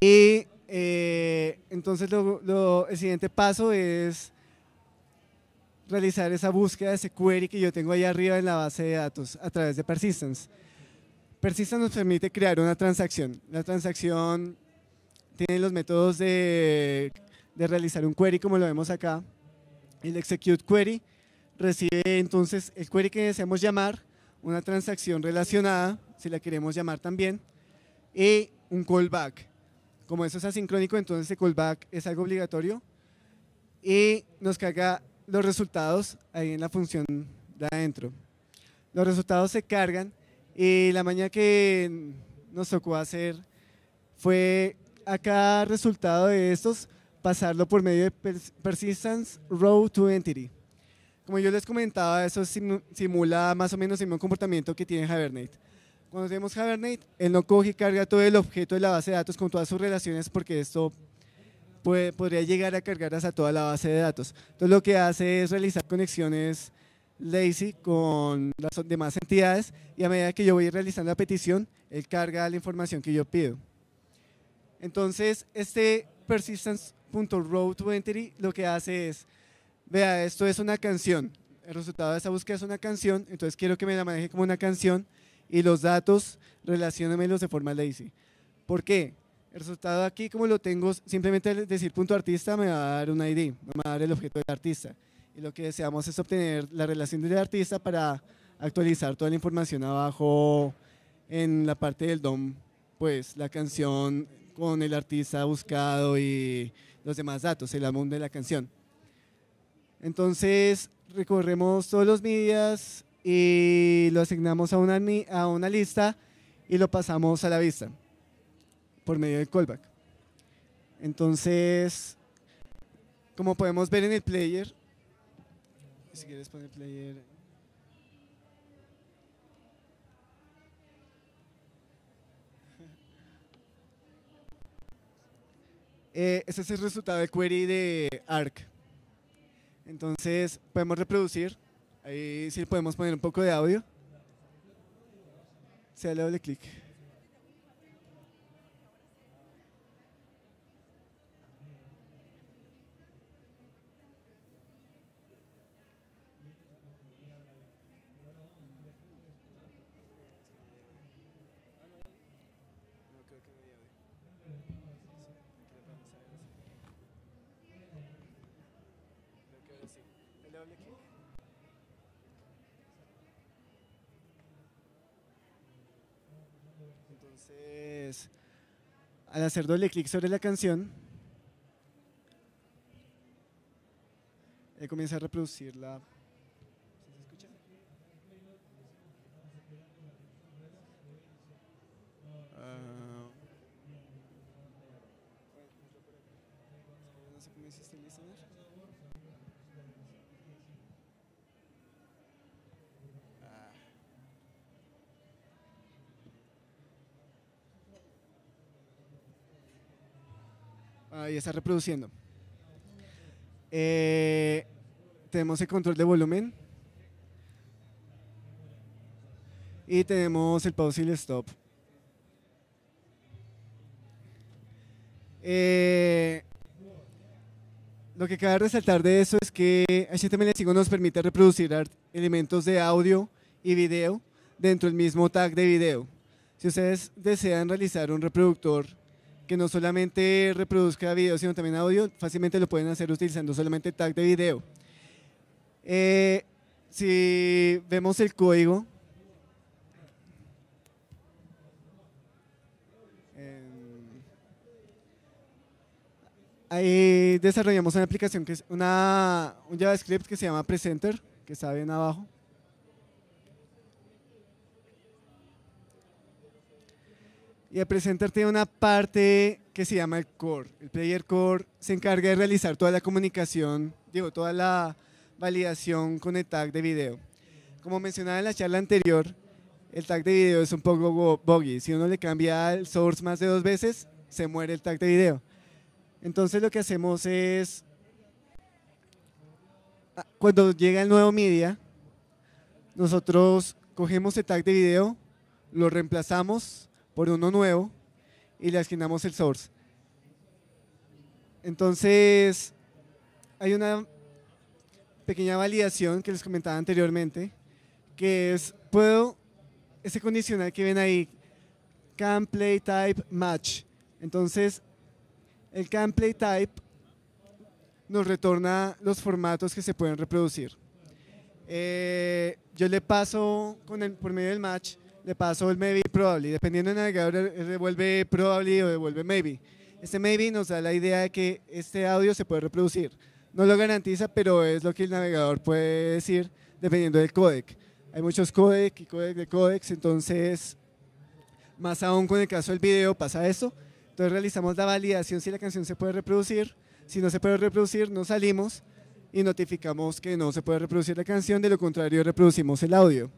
Y eh, entonces lo, el siguiente paso es realizar esa búsqueda de ese query que yo tengo ahí arriba en la base de datos a través de Persistence. Persistence nos permite crear una transacción. La transacción tiene los métodos de, de realizar un query como lo vemos acá. El execute query recibe entonces el query que deseamos llamar, una transacción relacionada, si la queremos llamar también, y un callback. Como eso es asincrónico, entonces el callback es algo obligatorio y nos carga los resultados ahí en la función de adentro. Los resultados se cargan y la mañana que nos tocó hacer fue a cada resultado de estos pasarlo por medio de Persistence Row to Entity. Como yo les comentaba, eso simula más o menos el mismo comportamiento que tiene Hibernate. Cuando tenemos Hibernate, él no coge y carga todo el objeto de la base de datos con todas sus relaciones porque esto podría llegar a cargar hasta toda la base de datos. Entonces lo que hace es realizar conexiones lazy con las demás entidades y a medida que yo voy realizando la petición, él carga la información que yo pido. Entonces, este persistencerow entry lo que hace es, vea, esto es una canción, el resultado de esa búsqueda es una canción, entonces quiero que me la maneje como una canción y los datos los de forma lazy. ¿Por qué? El resultado aquí, como lo tengo, simplemente decir punto artista me va a dar un ID, me va a dar el objeto del artista. Y lo que deseamos es obtener la relación del artista para actualizar toda la información abajo en la parte del DOM, pues la canción con el artista buscado y los demás datos, el álbum de la canción. Entonces recorremos todos los medias y lo asignamos a una, a una lista y lo pasamos a la vista por medio del callback. Entonces, como podemos ver en el player, si quieres poner player. (laughs) Eh, ese es el resultado de query de ARC. Entonces, podemos reproducir. Ahí sí podemos poner un poco de audio. Se le doble clic. al hacer doble clic sobre la canción, él comienza a reproducirla. Ahí está reproduciendo. Eh, tenemos el control de volumen. Y tenemos el pause y el stop. Eh, lo que cabe resaltar de eso es que HTML5 nos permite reproducir elementos de audio y video dentro del mismo tag de video. Si ustedes desean realizar un reproductor que no solamente reproduzca video, sino también audio, fácilmente lo pueden hacer utilizando solamente tag de video. Eh, si vemos el código, em, ahí desarrollamos una aplicación que es una, un JavaScript que se llama Presenter, que está bien abajo. y a presentarte una parte que se llama el core. El player core se encarga de realizar toda la comunicación, digo, toda la validación con el tag de video. Como mencionaba en la charla anterior, el tag de video es un poco buggy. Si uno le cambia el source más de dos veces, se muere el tag de video. Entonces lo que hacemos es, ah, cuando llega el nuevo media, nosotros cogemos el tag de video, lo reemplazamos por uno nuevo y le asignamos el source. Entonces, hay una pequeña validación que les comentaba anteriormente, que es, puedo, ese condicional que ven ahí, can type match. Entonces, el can type nos retorna los formatos que se pueden reproducir. Eh, yo le paso con por medio del match le pasó el maybe probably. Dependiendo del navegador, devuelve probably o devuelve maybe. Este maybe nos da la idea de que este audio se puede reproducir. No lo garantiza, pero es lo que el navegador puede decir dependiendo del codec. Hay muchos codec y codec de codecs, entonces, más aún con el caso del video pasa eso, Entonces realizamos la validación si la canción se puede reproducir. Si no se puede reproducir, no salimos y notificamos que no se puede reproducir la canción, de lo contrario reproducimos el audio.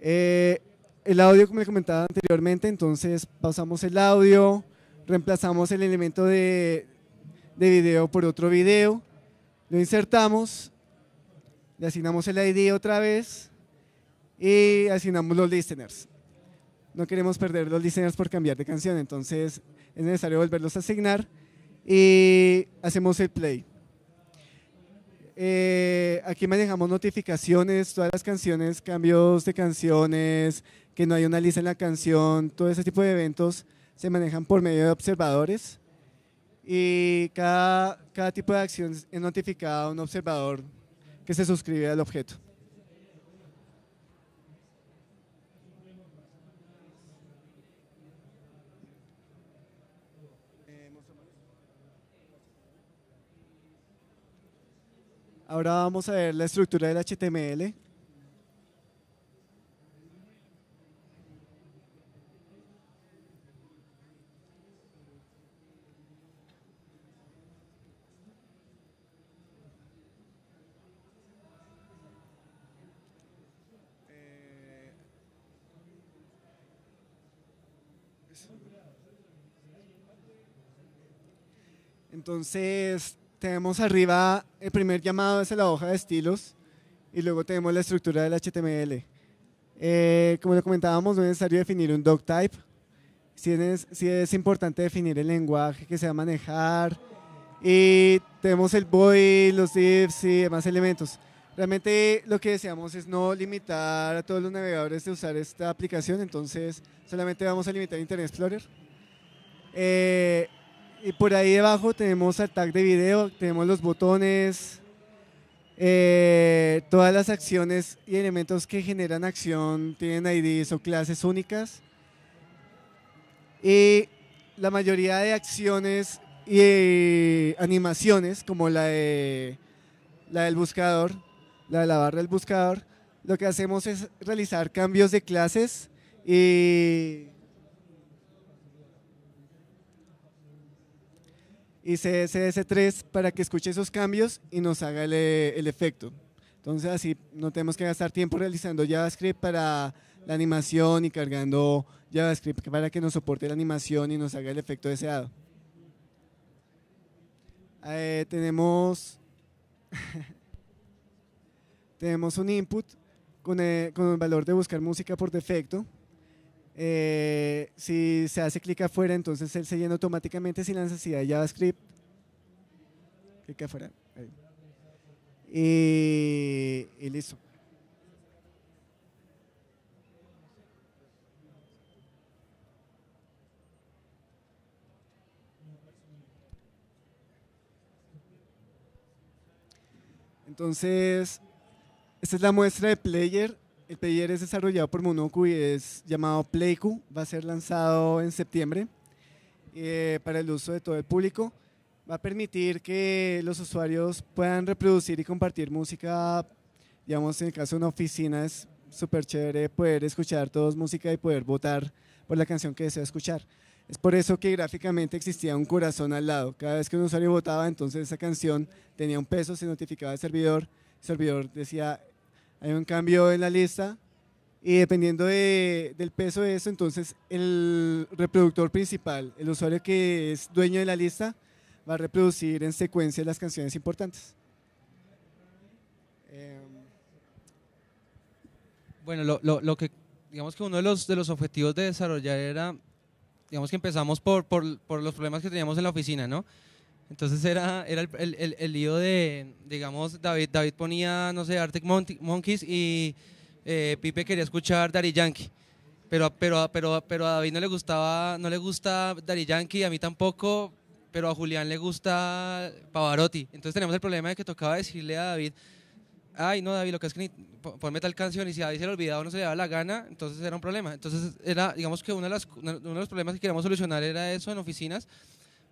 Eh, el audio, como he comentaba anteriormente, entonces pasamos el audio, reemplazamos el elemento de, de video por otro video, lo insertamos, le asignamos el ID otra vez y asignamos los listeners. No queremos perder los listeners por cambiar de canción, entonces es necesario volverlos a asignar y hacemos el play. Eh, aquí manejamos notificaciones, todas las canciones, cambios de canciones, que no hay una lista en la canción, todo ese tipo de eventos se manejan por medio de observadores y cada, cada tipo de acción es notificada a un observador que se suscribe al objeto. Ahora vamos a ver la estructura del HTML. Eh, Entonces, tenemos arriba, el primer llamado es la hoja de estilos y luego tenemos la estructura del HTML. Eh, como lo comentábamos, no es necesario definir un doctype. type es, sí es importante definir el lenguaje que se va a manejar y tenemos el body, los divs y demás elementos. Realmente lo que deseamos es no limitar a todos los navegadores de usar esta aplicación, entonces solamente vamos a limitar Internet Explorer. Eh, y por ahí debajo tenemos el tag de video, tenemos los botones, eh, todas las acciones y elementos que generan acción tienen IDs o clases únicas. Y la mayoría de acciones y animaciones, como la, de, la del buscador, la de la barra del buscador, lo que hacemos es realizar cambios de clases y y CSS3 para que escuche esos cambios y nos haga eh, el, efecto. Entonces así no tenemos que gastar tiempo realizando JavaScript para la animación y cargando JavaScript para que nos soporte la animación y nos haga el efecto deseado. Eh, tenemos, (laughs) tenemos un input con con el valor de buscar música por defecto eh, si se hace clic afuera, entonces él se llena automáticamente sin lanza necesidad de JavaScript. Clic afuera. Y, y listo. Entonces, esta es la muestra de player el taller es desarrollado por Monoku y es llamado Playku. Va a ser lanzado en septiembre eh, para el uso de todo el público. Va a permitir que los usuarios puedan reproducir y compartir música. Digamos, en el caso de una oficina es súper chévere poder escuchar todos música y poder votar por la canción que desea escuchar. Es por eso que gráficamente existía un corazón al lado. Cada vez que un usuario votaba, entonces esa canción tenía un peso, se notificaba al servidor, el servidor decía hay un cambio en la lista y dependiendo del peso de eso, entonces el reproductor principal, el usuario que es dueño de la lista, va a reproducir en secuencia las canciones importantes. Em, bueno, lo, lo que, digamos que uno de los, de los objetivos de desarrollar era, digamos que empezamos por, por, por los problemas que teníamos en la oficina, ¿no? Entonces era, era el, el, lío de, digamos, David, David ponía, no sé, Arctic Monkeys y eh, Pipe quería escuchar Daddy Yankee. Pero, pero, pero, pero a David no le gustaba, no le gusta Daddy Yankee, a mí tampoco, pero a Julián le gusta Pavarotti. Entonces tenemos el problema de que tocaba decirle a David, ay no David, lo que es que ni, ponme tal canción y si a David se le olvidaba no se le daba la gana, entonces era un problema. Entonces era, digamos que uno de, uno de los problemas que queríamos solucionar era eso en oficinas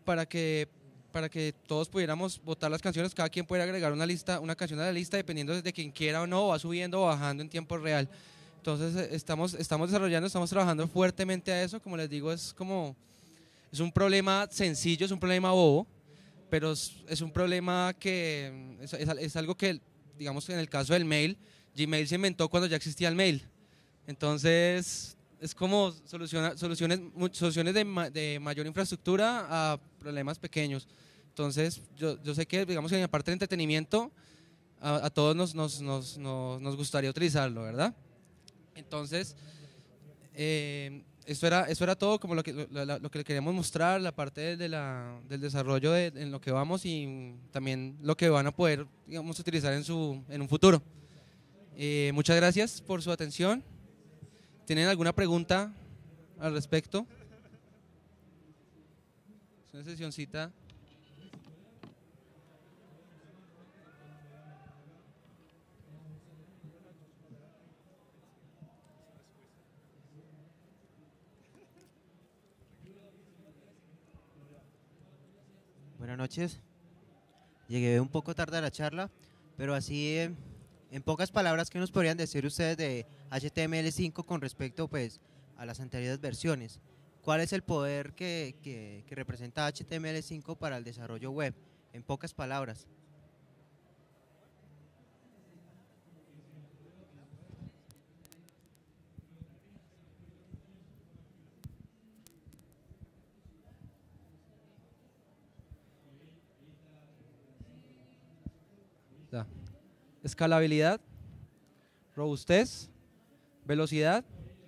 para que para que todos pudiéramos votar las canciones, cada quien puede agregar una lista, una canción a la lista, dependiendo de quien quiera o no, va subiendo o bajando en tiempo real. Entonces eh, estamos, estamos desarrollando, estamos trabajando fuertemente a eso, como les digo, es como, es un problema sencillo, es un problema bobo, pero es, un problema que mm, es, es algo que, digamos, en el caso del mail, Gmail se inventó cuando ya existía el mail. Entonces, es como soluciones, soluciones de, de, mayor infraestructura a problemas pequeños. Entonces, yo, yo sé que, digamos, en la parte de entretenimiento, a, todos nos, nos, nos, nos, gustaría utilizarlo, ¿verdad? Entonces, eh, eso era, eso era todo como lo que, lo, que le queríamos mostrar, la parte de la, del desarrollo en lo que vamos y también lo que van a poder, digamos, utilizar en, su, en un futuro. Eh, muchas gracias por su atención. ¿Tienen alguna pregunta al respecto? Es una sesioncita. Buenas noches. Llegué un poco tarde a la charla, pero así, eh, en pocas palabras, ¿qué nos podrían decir ustedes de HTML5 con respecto pues, a las anteriores versiones. ¿Cuál es el poder que, representa HTML5 para el desarrollo web? En pocas palabras. Escalabilidad, robustez, velocidad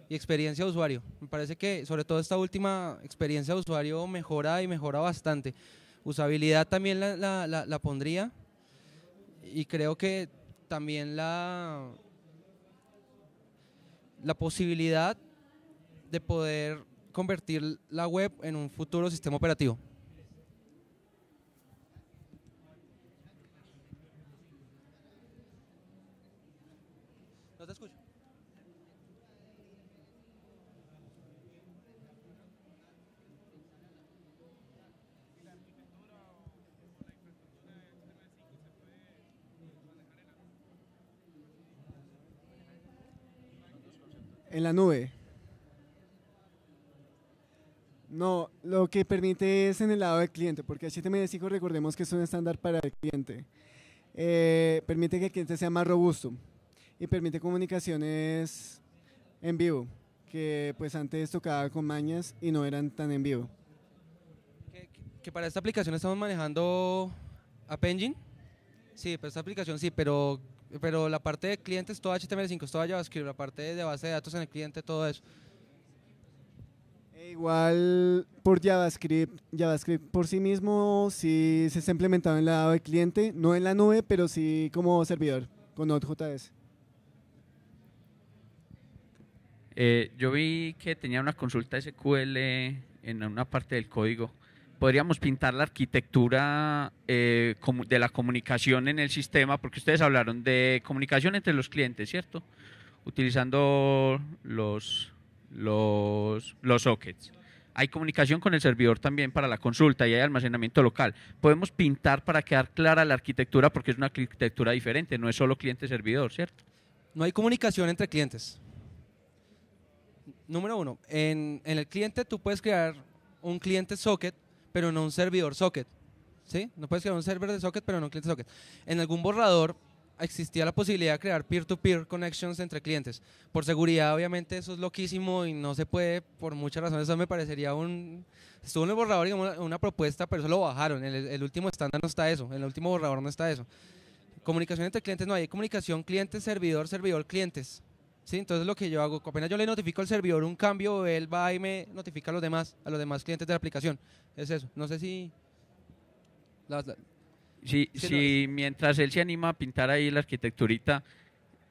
y experiencia de usuario. Me parece que sobre todo esta última experiencia de usuario mejora y mejora bastante. Usabilidad también la, pondría y creo que también la, la posibilidad de poder convertir la web en un futuro sistema operativo. en la nube. No, lo que permite es en el lado del cliente, porque HTML5 recordemos que es un estándar para el cliente. Eh, permite que el cliente sea más robusto y permite comunicaciones en vivo, que pues antes tocaba con mañas y no eran tan en vivo. Que, para esta aplicación estamos manejando App Engine. Sí, para pues, esta aplicación sí, pero pero la parte de clientes, todo HTML5, todo JavaScript, la parte de base de datos en el cliente, todo eso. E igual por JavaScript, JavaScript por sí mismo si se está implementado en la lado de cliente, no en la nube, pero sí como servidor con Node.js. Eh, yo vi que tenía una consulta SQL en una parte del código podríamos pintar la arquitectura eh, de la comunicación en el sistema, porque ustedes hablaron de comunicación entre los clientes, ¿cierto? Utilizando los, los, los sockets. Hay comunicación con el servidor también para la consulta y hay almacenamiento local. Podemos pintar para quedar clara la arquitectura porque es una arquitectura diferente, no es solo cliente-servidor, ¿cierto? No hay comunicación entre clientes. Número uno, en el cliente tú puedes crear un cliente socket pero no un servidor socket. ¿Sí? No puedes crear un server de socket, pero no un cliente socket. En algún borrador existía la posibilidad de crear peer-to-peer connections entre clientes. Por seguridad, obviamente, eso es loquísimo y no se puede, por muchas razones. Eso me parecería un... Estuvo en el borrador y una propuesta, pero eso lo bajaron. El, el último estándar no está eso, En el último borrador no está eso. Comunicación entre clientes no hay. Comunicación cliente-servidor, servidor-clientes. ¿sí? Entonces lo que yo hago, apenas yo le notifico al servidor un cambio, él va y me notifica a los demás, a los demás clientes de la aplicación. Es eso. No sé si... Las, sí, mientras él se anima a pintar ahí la arquitecturita,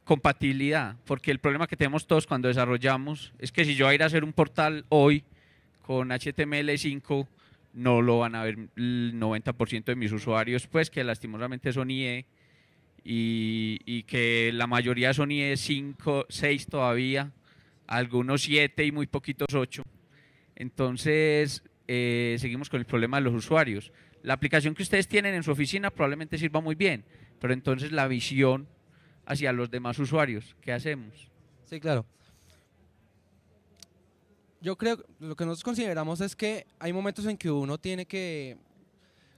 compatibilidad, porque el problema que tenemos todos cuando desarrollamos es que si yo voy a ir a hacer un portal hoy con HTML5, no lo van a ver el 90% de mis usuarios, pues que lastimosamente son IE y, que la mayoría son IE 5, 6 todavía, algunos 7 y muy poquitos 8. Entonces, eh, seguimos con el problema de los usuarios. La aplicación que ustedes tienen en su oficina probablemente sirva muy bien, pero entonces la visión hacia los demás usuarios, ¿qué hacemos? Sí, claro. Yo creo lo que nosotros consideramos es que hay momentos en que uno tiene que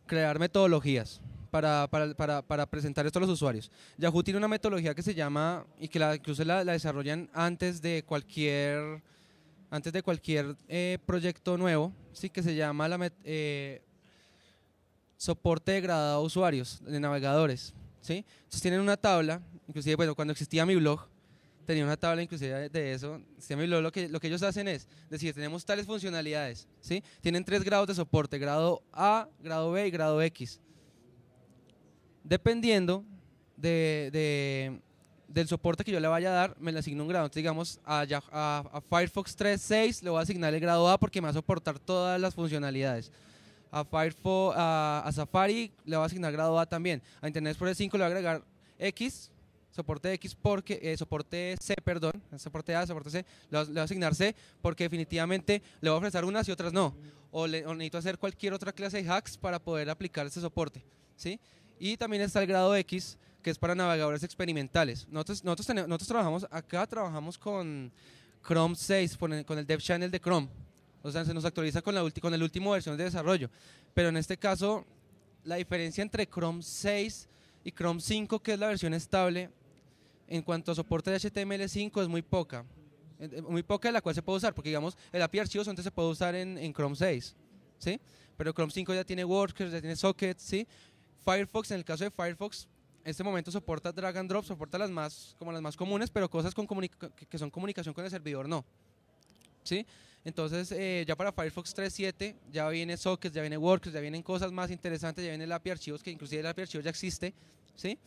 crear metodologías para, presentar esto a los usuarios. Yahoo tiene una metodología que se llama, y que la, incluso la, desarrollan antes de cualquier, antes de cualquier eh, proyecto nuevo, sí, que se llama la eh, soporte degradado usuarios, de navegadores. ¿sí? Entonces tienen una tabla, inclusive bueno, cuando existía mi blog, tenía una tabla inclusive de eso. Lo que, lo que ellos hacen es decir, tenemos tales funcionalidades, ¿sí? Tienen tres grados de soporte, grado A, grado B y grado X dependiendo del soporte que yo le vaya a dar, me le asigno un grado. digamos, a, Firefox 3.6 le voy a asignar el grado A porque me va a soportar todas las funcionalidades. A, Firefox, a, Safari le voy a asignar grado A también. A Internet Explorer 5 le voy a agregar X, soporte X porque, eh, soporte C, perdón, soporte A, soporte C, le voy a asignar C porque definitivamente le voy a ofrecer unas y otras no. O, le, o necesito hacer cualquier otra clase de hacks para poder aplicar ese soporte. ¿sí? Y también está el grado X, que es para navegadores experimentales. Nosotros, nosotros, nosotros trabajamos, acá trabajamos con Chrome 6, con el, con el, dev channel de Chrome. O sea, se nos actualiza con la, con la última versión de desarrollo. Pero en este caso, la diferencia entre Chrome 6 y Chrome 5, que es la versión estable, en cuanto a soporte de HTML5 es muy poca. Muy poca la cual se puede usar, porque digamos, el API archivos antes se puede usar en, en Chrome 6, ¿sí? Pero Chrome 5 ya tiene workers, ya tiene sockets, ¿sí? Firefox, en el caso de Firefox, en este momento soporta drag and drop, soporta las más, como las más comunes, pero cosas que son comunicación con el servidor no. ¿Sí? Entonces, eh, ya para Firefox 3.7 ya viene sockets, ya viene workers, ya vienen cosas más interesantes, ya viene el API archivos, que inclusive el API archivos ya existe, ¿sí?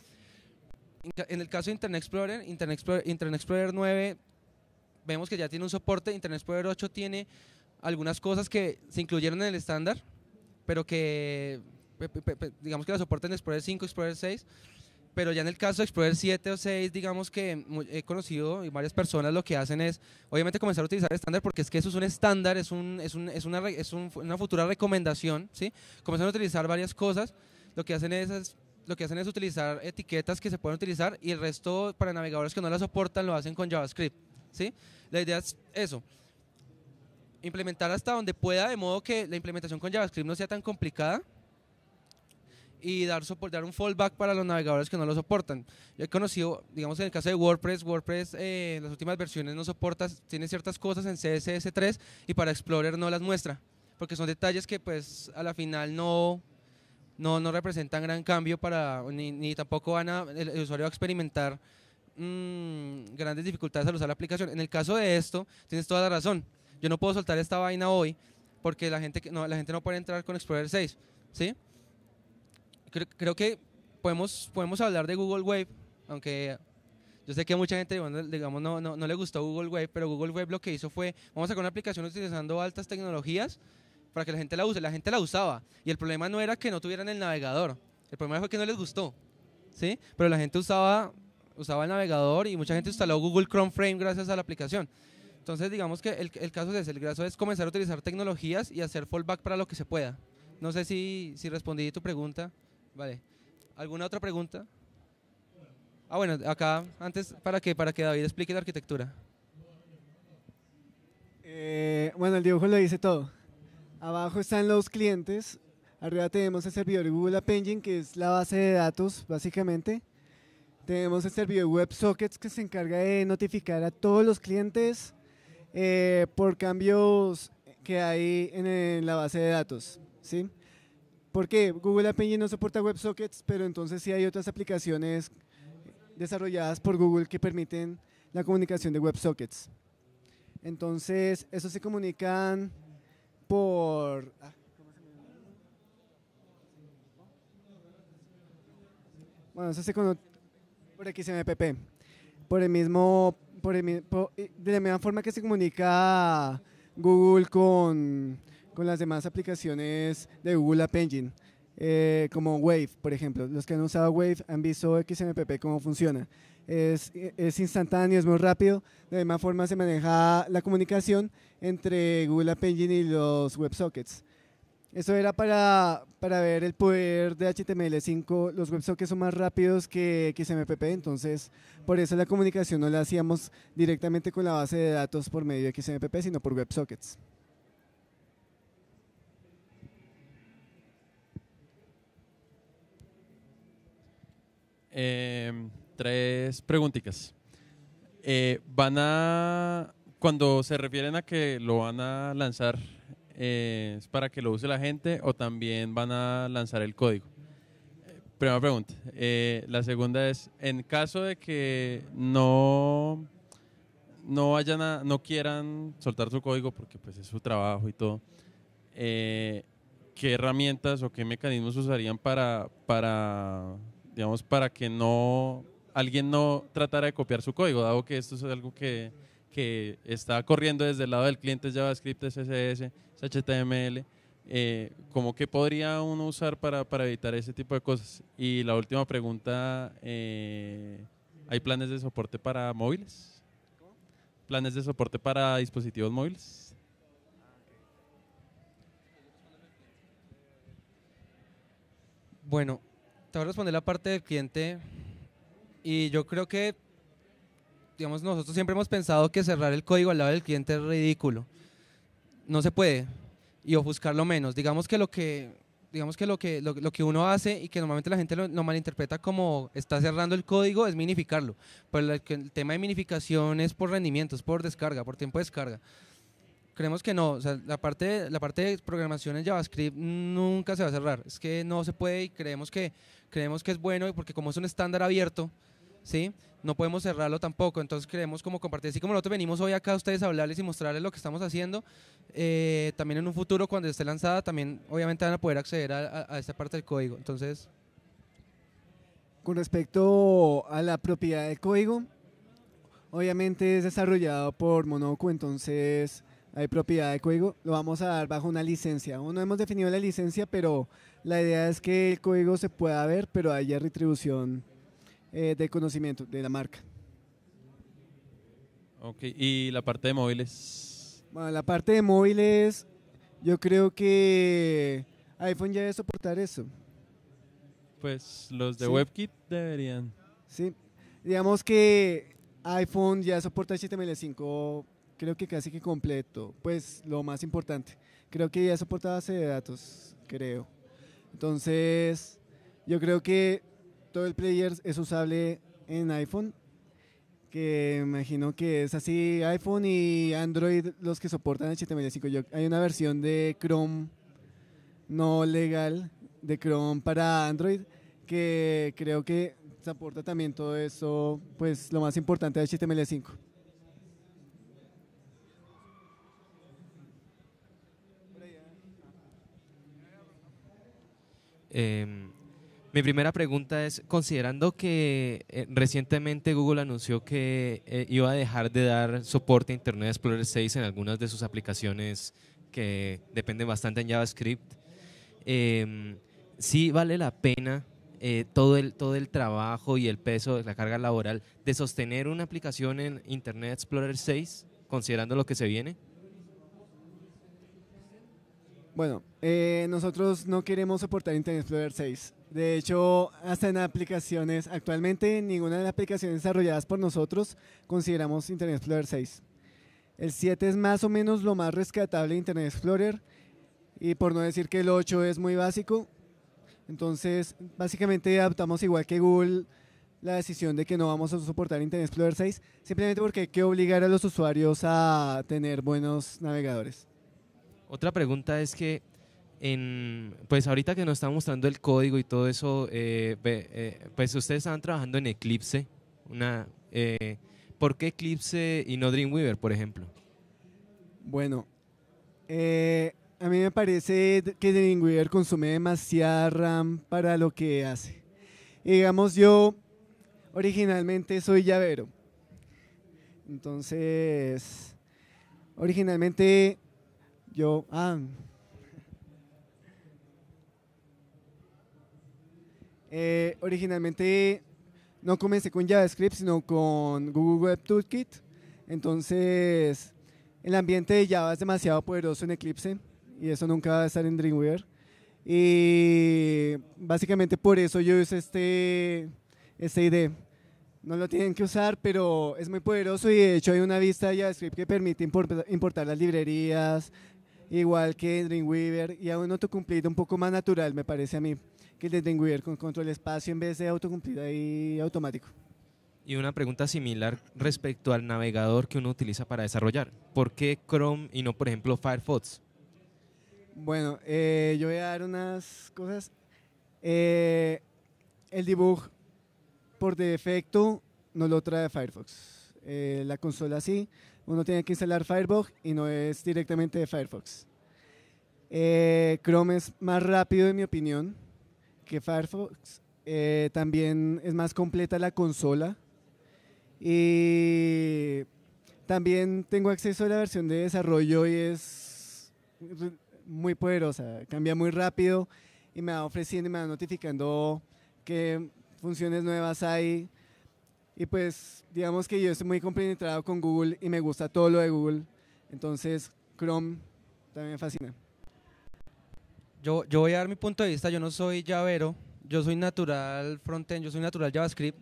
En el caso de Internet Explorer, Internet Explorer, Internet Explorer 9 vemos que ya tiene un soporte, Internet Explorer 8 tiene algunas cosas que se incluyeron en el estándar, pero que digamos que la soportan Explorer 5, Explorer 6, pero ya en el caso de Explorer 7 o 6, digamos que he conocido y varias personas lo que hacen es, obviamente, comenzar a utilizar estándar porque es que eso es un estándar, es, es, una, futura recomendación, ¿sí? Comenzan a utilizar varias cosas, lo que hacen es lo que hacen es utilizar etiquetas que se pueden utilizar y el resto para navegadores que no la soportan lo hacen con JavaScript, ¿sí? La idea es eso, implementar hasta donde pueda de modo que la implementación con JavaScript no sea tan complicada, y dar, soportar un fallback para los navegadores que no lo soportan. Yo he conocido, digamos en el caso de WordPress, WordPress eh, las últimas versiones no soporta, tiene ciertas cosas en CSS3 y para Explorer no las muestra, porque son detalles que pues a la final no, no, no representan gran cambio para, ni, tampoco van a, el, usuario va a experimentar mm, grandes dificultades al usar la aplicación. En el caso de esto, tienes toda la razón. Yo no puedo soltar esta vaina hoy porque la gente, no, la gente no puede entrar con Explorer 6, ¿sí? creo, que podemos, podemos hablar de Google Wave, aunque yo sé que mucha gente, digamos, no, no, le gustó Google Wave, pero Google Wave lo que hizo fue, vamos a sacar una aplicación utilizando altas tecnologías para que la gente la use. La gente la usaba y el problema no era que no tuvieran el navegador, el problema fue que no les gustó, ¿sí? Pero la gente usaba, usaba el navegador y mucha gente instaló Google Chrome Frame gracias a la aplicación. Entonces, digamos que el, el caso es el es comenzar a utilizar tecnologías y hacer fallback para lo que se pueda. No sé si, si respondí tu pregunta. Vale. ¿Alguna otra pregunta? Ah, bueno, acá, antes, ¿para qué? Para que David explique la arquitectura. Eh, bueno, el dibujo lo dice todo. Abajo están los clientes, arriba tenemos el servidor Google App Engine, que es la base de datos, básicamente. Tenemos el servidor WebSockets, que se encarga de notificar a todos los clientes eh, por cambios que hay en, en la base de datos, ¿sí? ¿Por qué? Google App no soporta WebSockets, pero entonces sí hay otras aplicaciones desarrolladas por Google que permiten la comunicación de WebSockets. Entonces, eso se comunican por... Ah, bueno, eso se conoce por XMPP, por el mismo, por el, de la misma forma que se comunica Google con con las demás aplicaciones de Google App Engine, eh, como Wave, por ejemplo. Los que han usado Wave han visto XMPP cómo funciona. Es, instantáneo, es muy rápido. De la misma forma se maneja la comunicación entre Google App Engine y los WebSockets. Eso era para, para, ver el poder de HTML5. Los WebSockets son más rápidos que XMPP, entonces por eso la comunicación no la hacíamos directamente con la base de datos por medio de XMPP, sino por WebSockets. Em, tres preguntitas. Eh, van a, cuando se refieren a que lo van a lanzar, eh, ¿es para que lo use la gente o también van a lanzar el código? Primera pregunta. Eh, la segunda es, en caso de que no, no, vayan a, no quieran soltar su código porque pues es su trabajo y todo, ¿qué herramientas o qué mecanismos usarían para, para digamos, para que no alguien no tratara de copiar su código, dado que esto es algo que, está corriendo desde el lado del cliente, JavaScript, CSS, HTML, eh, ¿cómo que podría uno usar para, para, evitar ese tipo de cosas? Y la última pregunta, eh, ¿hay planes de soporte para móviles? ¿Planes de soporte para dispositivos móviles? Bueno, te voy a responder la parte del cliente y yo creo que, digamos, nosotros siempre hemos pensado que cerrar el código al lado del cliente es ridículo. No se puede y ofuscarlo menos. Digamos que lo que digamos que lo que, lo, que uno hace y que normalmente la gente lo, malinterpreta como está cerrando el código es minificarlo. Pero el, el tema de minificación es por rendimiento, es por descarga, por tiempo de descarga creemos que no. la parte, la parte de programación en JavaScript nunca se va a cerrar. Es que no se puede y creemos que, creemos que es bueno porque como es un estándar abierto, ¿sí? No podemos cerrarlo tampoco, entonces creemos como compartir, así como nosotros venimos hoy acá a ustedes a hablarles y mostrarles lo que estamos haciendo, eh, también en un futuro cuando esté lanzada, también obviamente van a poder acceder a, esta parte del código, entonces... Con respecto a la propiedad del código, obviamente es desarrollado por Monoco, entonces hay propiedad de código, lo vamos a dar bajo una licencia. Aún no hemos definido la licencia, pero la idea es que el código se pueda ver, pero haya retribución eh, de conocimiento de la marca. Ok, ¿y la parte de móviles? Bueno, la parte de móviles, yo creo que iPhone ya debe soportar eso. Pues los de WebKit deberían. Sí, digamos que iPhone ya soporta HTML5 creo que casi que completo, pues lo más importante. Creo que ya soporta base de datos, creo. Entonces, yo creo que todo el player es usable en iPhone, que imagino que es así iPhone y Android los que soportan HTML5. hay una versión de Chrome no legal, de Chrome para Android, que creo que soporta también todo eso, pues lo más importante de HTML5. Em, mi primera pregunta es, considerando que eh, recientemente Google anunció que eh, iba a dejar de dar soporte a Internet Explorer 6 en algunas de sus aplicaciones que dependen bastante en JavaScript, em, ¿sí vale la pena eh, todo, el, todo el trabajo y el peso, de la carga laboral de sostener una aplicación en Internet Explorer 6, considerando lo que se viene? Bueno, eh, nosotros no queremos soportar Internet Explorer 6. De hecho, hasta en aplicaciones, actualmente ninguna de las aplicaciones desarrolladas por nosotros consideramos Internet Explorer 6. El 7 es más o menos lo más rescatable de Internet Explorer y por no decir que el 8 es muy básico. Entonces, básicamente adaptamos igual que Google la decisión de que no vamos a soportar Internet Explorer 6, simplemente porque hay que obligar a los usuarios a tener buenos navegadores. Otra pregunta es que, pues ahorita que nos están mostrando el código y todo eso, eh, eh, pues ustedes están trabajando en Eclipse. Eh, ¿Por qué Eclipse y no Dreamweaver, por ejemplo? Bueno, a mí me parece que Dreamweaver consume demasiada RAM para lo que hace. digamos, yo originalmente soy llavero. Entonces, originalmente yo, ah. (laughs) eh, originalmente no comencé con JavaScript, sino con Google Web Toolkit. Entonces, el ambiente de Java es demasiado poderoso en Eclipse y eso nunca va a estar en Dreamweaver. Y básicamente por eso yo usé este, este IDE. No lo tienen que usar, pero es muy poderoso y de hecho hay una vista de JavaScript que permite importar las librerías, igual que Dreamweaver, y a un autocumplido un poco más natural, me parece a mí, que el de Dreamweaver con control espacio en vez de autocumplido y automático. Y una pregunta similar respecto al navegador que uno utiliza para desarrollar. ¿Por qué Chrome y no, por ejemplo, Firefox? Bueno, eh, yo voy a dar unas cosas. Eh, el debug por defecto no lo trae Firefox. Eh, la consola sí, uno tiene que instalar Firefox y no es directamente de Firefox. Eh, Chrome es más rápido, en mi opinión, que Firefox. Eh, también es más completa la consola. Y también tengo acceso a la versión de desarrollo y es muy poderosa. Cambia muy rápido y me va ofreciendo y me va notificando qué funciones nuevas hay y pues digamos que yo estoy muy compenetrado con Google y me gusta todo lo de Google. Entonces Chrome también me fascina. Yo, yo voy a dar mi punto de vista, yo no soy llavero, yo soy natural frontend, yo soy natural JavaScript.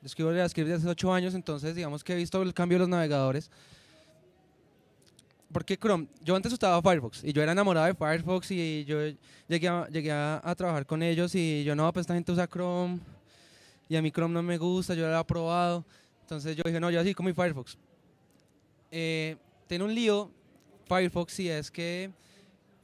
Yo escribo JavaScript desde hace ocho años, entonces digamos que he visto el cambio de los navegadores. ¿Por qué Chrome, yo antes usaba Firefox y yo era enamorado de Firefox y yo llegué a, a trabajar con ellos y yo no, pues esta gente usa Chrome, y a mí Chrome no me gusta, yo lo he probado. Entonces yo dije, no, yo así con mi Firefox. Eh, tiene un lío Firefox y es que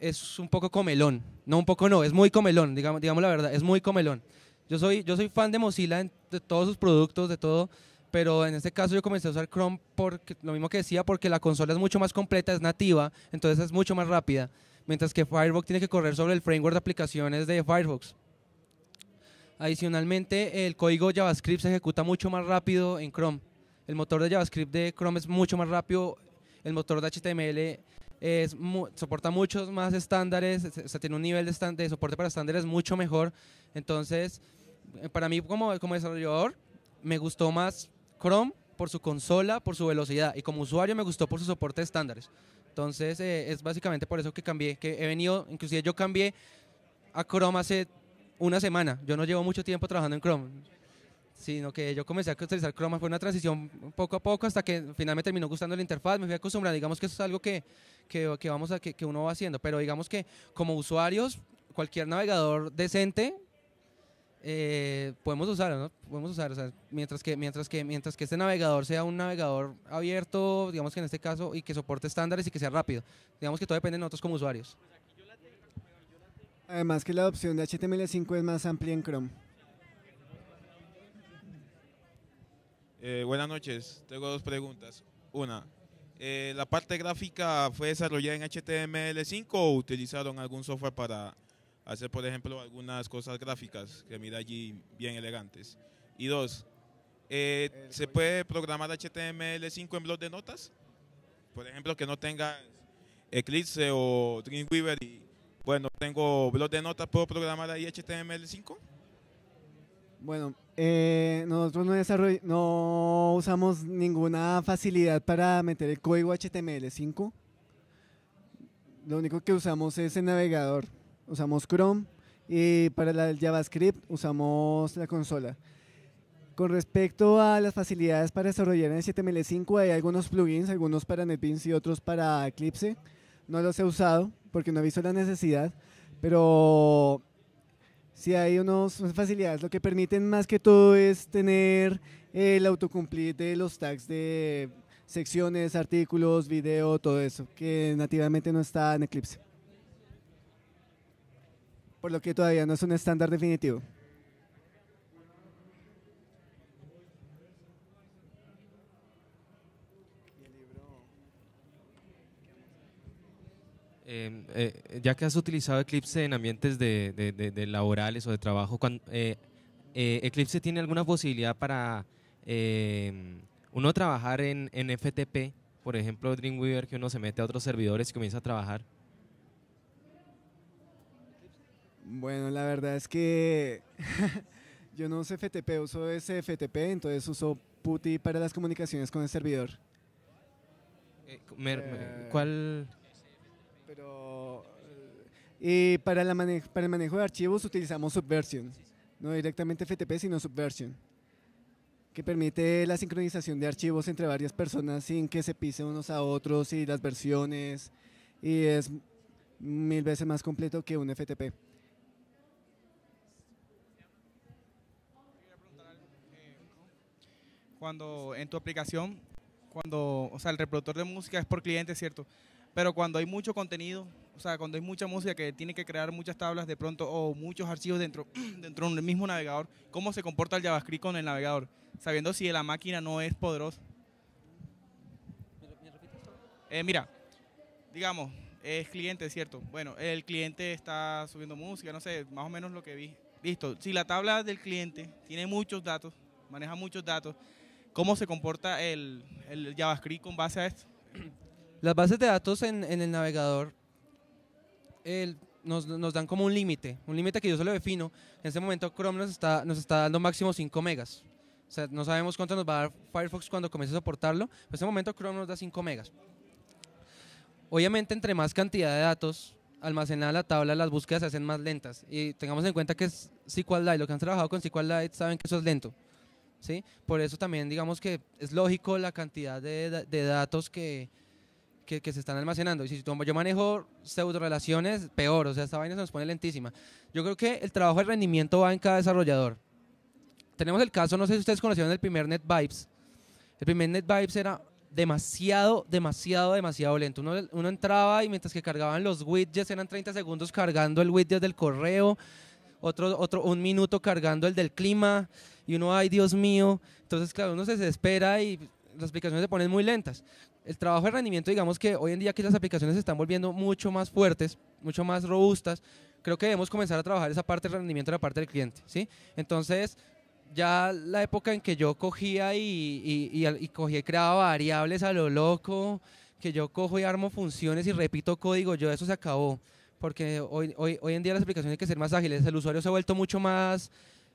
es un poco comelón. No, un poco no, es muy comelón, digamos, digamos la verdad, es muy comelón. Yo soy, yo soy fan de Mozilla, de todos sus productos, de todo, pero en este caso yo comencé a usar Chrome porque lo mismo que decía, porque la consola es mucho más completa, es nativa, entonces es mucho más rápida, mientras que Firefox tiene que correr sobre el framework de aplicaciones de Firefox. Adicionalmente, el código JavaScript se ejecuta mucho más rápido en Chrome. El motor de JavaScript de Chrome es mucho más rápido, el motor de HTML es soporta muchos más estándares, o sea, tiene un nivel de, de soporte para estándares mucho mejor. Entonces, eh, para mí como, como desarrollador, me gustó más Chrome por su consola, por su velocidad, y como usuario me gustó por su soporte de estándares. Entonces, eh, es básicamente por eso que cambié, que he venido, inclusive yo cambié a Chrome hace una semana. Yo no llevo mucho tiempo trabajando en Chrome, sino que yo comencé a utilizar Chrome, fue una transición poco a poco hasta que finalmente terminó gustando la interfaz, me fui acostumbrando, digamos que eso es algo que, que, vamos a, que, uno va haciendo, pero digamos que como usuarios, cualquier navegador decente eh, podemos usarlo, Podemos usar, mientras que, mientras que, mientras que este navegador sea un navegador abierto, digamos que en este caso, y que soporte estándares y que sea rápido. Digamos que todo depende de nosotros como usuarios. Además que la opción de HTML5 es más amplia en Chrome. Eh, buenas noches, tengo dos preguntas. Una, eh, ¿la parte gráfica fue desarrollada en HTML5 o utilizaron algún software para hacer, por ejemplo, algunas cosas gráficas que mira allí bien elegantes? Y dos, eh, ¿se puede programar HTML5 en blog de notas? Por ejemplo, que no tenga Eclipse o Dreamweaver y bueno, tengo blog de notas, ¿puedo programar ahí HTML5? Bueno, eh, nosotros no, no usamos ninguna facilidad para meter el código HTML5. Lo único que usamos es el navegador. Usamos Chrome y para el JavaScript usamos la consola. Con respecto a las facilidades para desarrollar en HTML5, hay algunos plugins, algunos para NetBeans y otros para Eclipse. No los he usado, porque no ha visto la necesidad, pero si hay unas facilidades. Lo que permiten más que todo es tener el autocumplir de los tags de secciones, artículos, video, todo eso, que nativamente no está en Eclipse. Por lo que todavía no es un estándar definitivo. Em, eh, ya que has utilizado Eclipse en ambientes de, laborales o de trabajo, eh, eh, ¿Eclipse tiene alguna posibilidad para em, uno trabajar en, FTP? Por ejemplo, Dreamweaver, que uno se mete a otros servidores y comienza a trabajar. Bueno, la verdad es que (laughs) yo no uso FTP, uso SFTP, entonces uso PuTTY para las comunicaciones con el servidor. ¿Cuál? Eh, y para, para el manejo de archivos utilizamos Subversion, no directamente FTP, sino Subversion, que permite la sincronización de archivos entre varias personas sin que se pisen unos a otros y las versiones, y es mil veces más completo que un FTP. Cuando en tu aplicación, cuando, o sea, el reproductor de música es por cliente, ¿cierto? Pero cuando hay mucho contenido, o sea, cuando hay mucha música que tiene que crear muchas tablas de pronto o muchos archivos dentro, (clears throat) dentro del mismo navegador, ¿cómo se comporta el JavaScript con el navegador? Sabiendo si la máquina no es poderosa. Eh, mira, digamos, es cliente, ¿cierto? Bueno, el cliente está subiendo música, no sé, más o menos lo que vi. Listo, si la tabla del cliente tiene muchos datos, maneja muchos datos, ¿cómo se comporta el, el JavaScript con base a esto? (clears throat) Las bases de datos en, el navegador nos, dan como un límite, un límite que yo solo defino. En ese momento Chrome nos está, nos está dando máximo 5 megas. O sea, no sabemos cuánto nos va a dar Firefox cuando comience a soportarlo. Pero en ese momento Chrome nos da 5 megas. Obviamente, entre más cantidad de datos almacenada la tabla, las búsquedas se hacen más lentas. Y tengamos en cuenta que es SQLite, los que han trabajado con SQLite saben que eso es lento. ¿sí? Por eso también digamos que es lógico la cantidad de datos que, que, se están almacenando. Y si yo manejo pseudo relaciones, peor, o sea, esta vaina se nos pone lentísima. Yo creo que el trabajo de rendimiento va en cada desarrollador. Tenemos el caso, no sé si ustedes conocían el primer NetVibes. El primer NetVibes era demasiado, demasiado, demasiado lento. Uno, entraba y mientras que cargaban los widgets eran 30 segundos cargando el widget del correo, otro, otro, un minuto cargando el del clima, y uno, ay Dios mío. Entonces, claro, uno se desespera y las aplicaciones se ponen muy lentas el trabajo de rendimiento, digamos que hoy en día que las aplicaciones se están volviendo mucho más fuertes, mucho más robustas, creo que debemos comenzar a trabajar esa parte del rendimiento de la parte del cliente, ¿sí? Entonces, ya la época en que yo cogía y, y, cogía creaba variables a lo loco, que yo cojo y armo funciones y repito código, yo eso se acabó. Porque hoy, hoy, hoy en día las aplicaciones tienen que ser más ágiles, el usuario se ha vuelto mucho más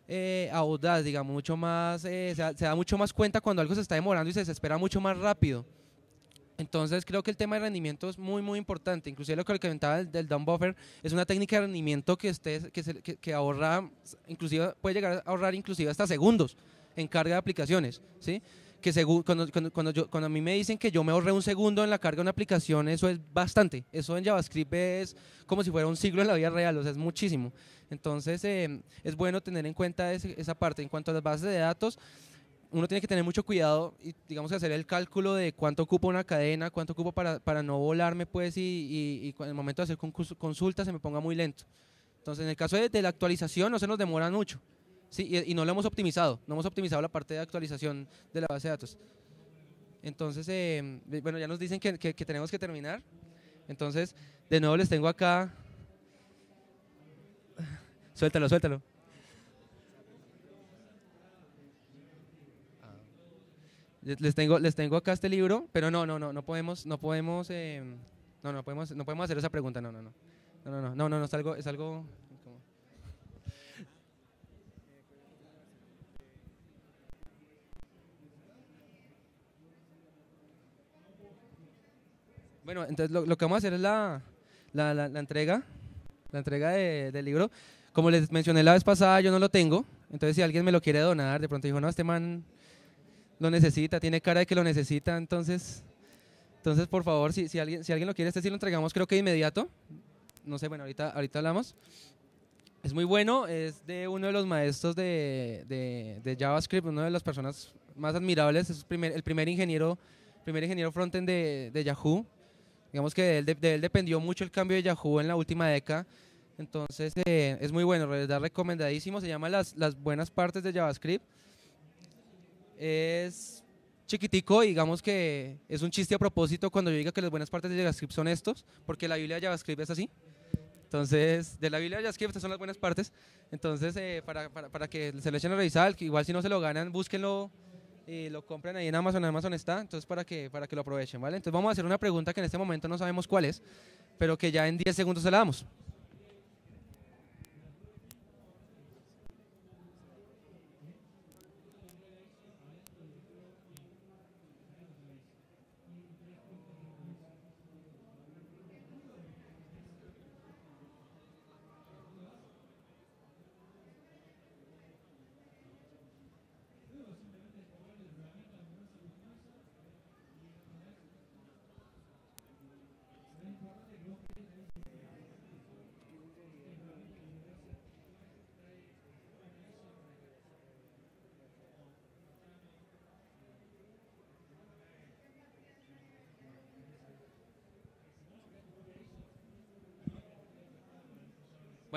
eh, audaz, digamos, mucho más, eh, se da mucho más cuenta cuando algo se está demorando y se desespera mucho más rápido. Entonces creo que el tema de rendimiento es muy, muy importante. Inclusive lo que comentaba del, down buffer es una técnica de rendimiento que, que, ahorra, inclusive puede llegar a ahorrar inclusive hasta segundos en carga de aplicaciones. ¿sí? Que según, cuando, cuando, a mí me dicen que yo me ahorré un segundo en la carga de una aplicación, eso es bastante. Eso en JavaScript es como si fuera un siglo en la vida real, o sea, es muchísimo. Entonces eh, es bueno tener en cuenta esa parte. En cuanto a las bases de datos, uno tiene que tener mucho cuidado y digamos hacer el cálculo de cuánto ocupa una cadena, cuánto ocupa para, no volarme pues y, y, en el momento de hacer consultas se me ponga muy lento. Entonces en el caso de, la actualización no se nos demora mucho y, no lo hemos optimizado, no hemos optimizado la parte de actualización de la base de datos. Entonces, em, bueno, ya nos dicen que tenemos que terminar. Entonces, de nuevo les tengo acá. Suéltalo, suéltalo. Les tengo, les tengo acá este libro, pero no, no, no, no podemos, no podemos, em, no, no podemos, no podemos hacer esa pregunta, no, no, no, no, no, no, no, no, es algo, es algo. Bueno, entonces lo, que vamos a hacer es la, entrega, la entrega del libro. Como les mencioné la vez pasada, yo no lo tengo, entonces si alguien me lo quiere donar, de pronto dijo, no, este man lo necesita, tiene cara de que lo necesita, entonces, entonces por favor, si, alguien, si alguien lo quiere, este sí lo entregamos creo que de inmediato, no sé, bueno, ahorita, ahorita hablamos. Es muy bueno, es de uno de los maestros de, JavaScript, una de las personas más admirables, es el primer ingeniero, primer ingeniero frontend de, de Yahoo. Digamos que de él, dependió mucho el cambio de Yahoo en la última década. Entonces eh, es muy bueno, es recomendadísimo. Se llama las, las buenas partes de JavaScript es chiquitico, digamos que es un chiste a propósito cuando yo diga que las buenas partes de JavaScript son estos, porque la Biblia de JavaScript es así. Entonces, de la Biblia de JavaScript son las buenas partes. Entonces, eh, para, que se le echen a revisar, igual si no se lo ganan, búsquenlo y lo compren ahí en Amazon, Amazon está, entonces para que, para que lo aprovechen, ¿vale? Entonces vamos a hacer una pregunta que en este momento no sabemos cuál es, pero que ya en 10 segundos se la damos.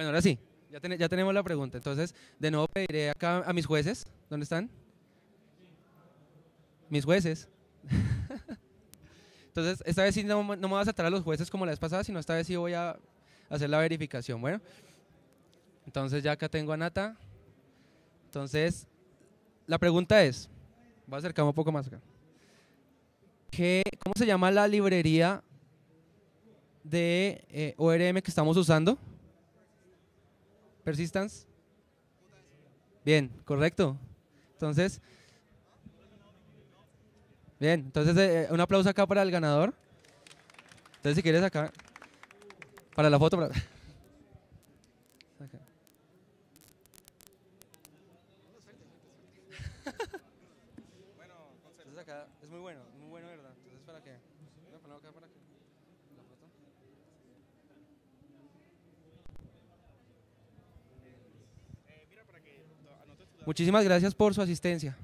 Bueno, ahora sí, ya, ya tenemos la pregunta. Entonces, de nuevo pediré acá a mis jueces. ¿Dónde están? Mis jueces. (laughs) Entonces, esta vez sí no, me voy a saltar a los jueces como la vez pasada, sino esta vez sí voy a hacer la verificación. Bueno, entonces ya acá tengo a Nata. Entonces, la pregunta es, voy a acercarme un poco más acá. ¿Qué, ¿Cómo se llama la librería de eh, ORM que estamos usando? Persistence. Bien, correcto. Entonces, bien, entonces eh, eh, un aplauso acá para el ganador. Entonces, si quieres acá, para la foto. Para (laughs) Muchísimas gracias por su asistencia.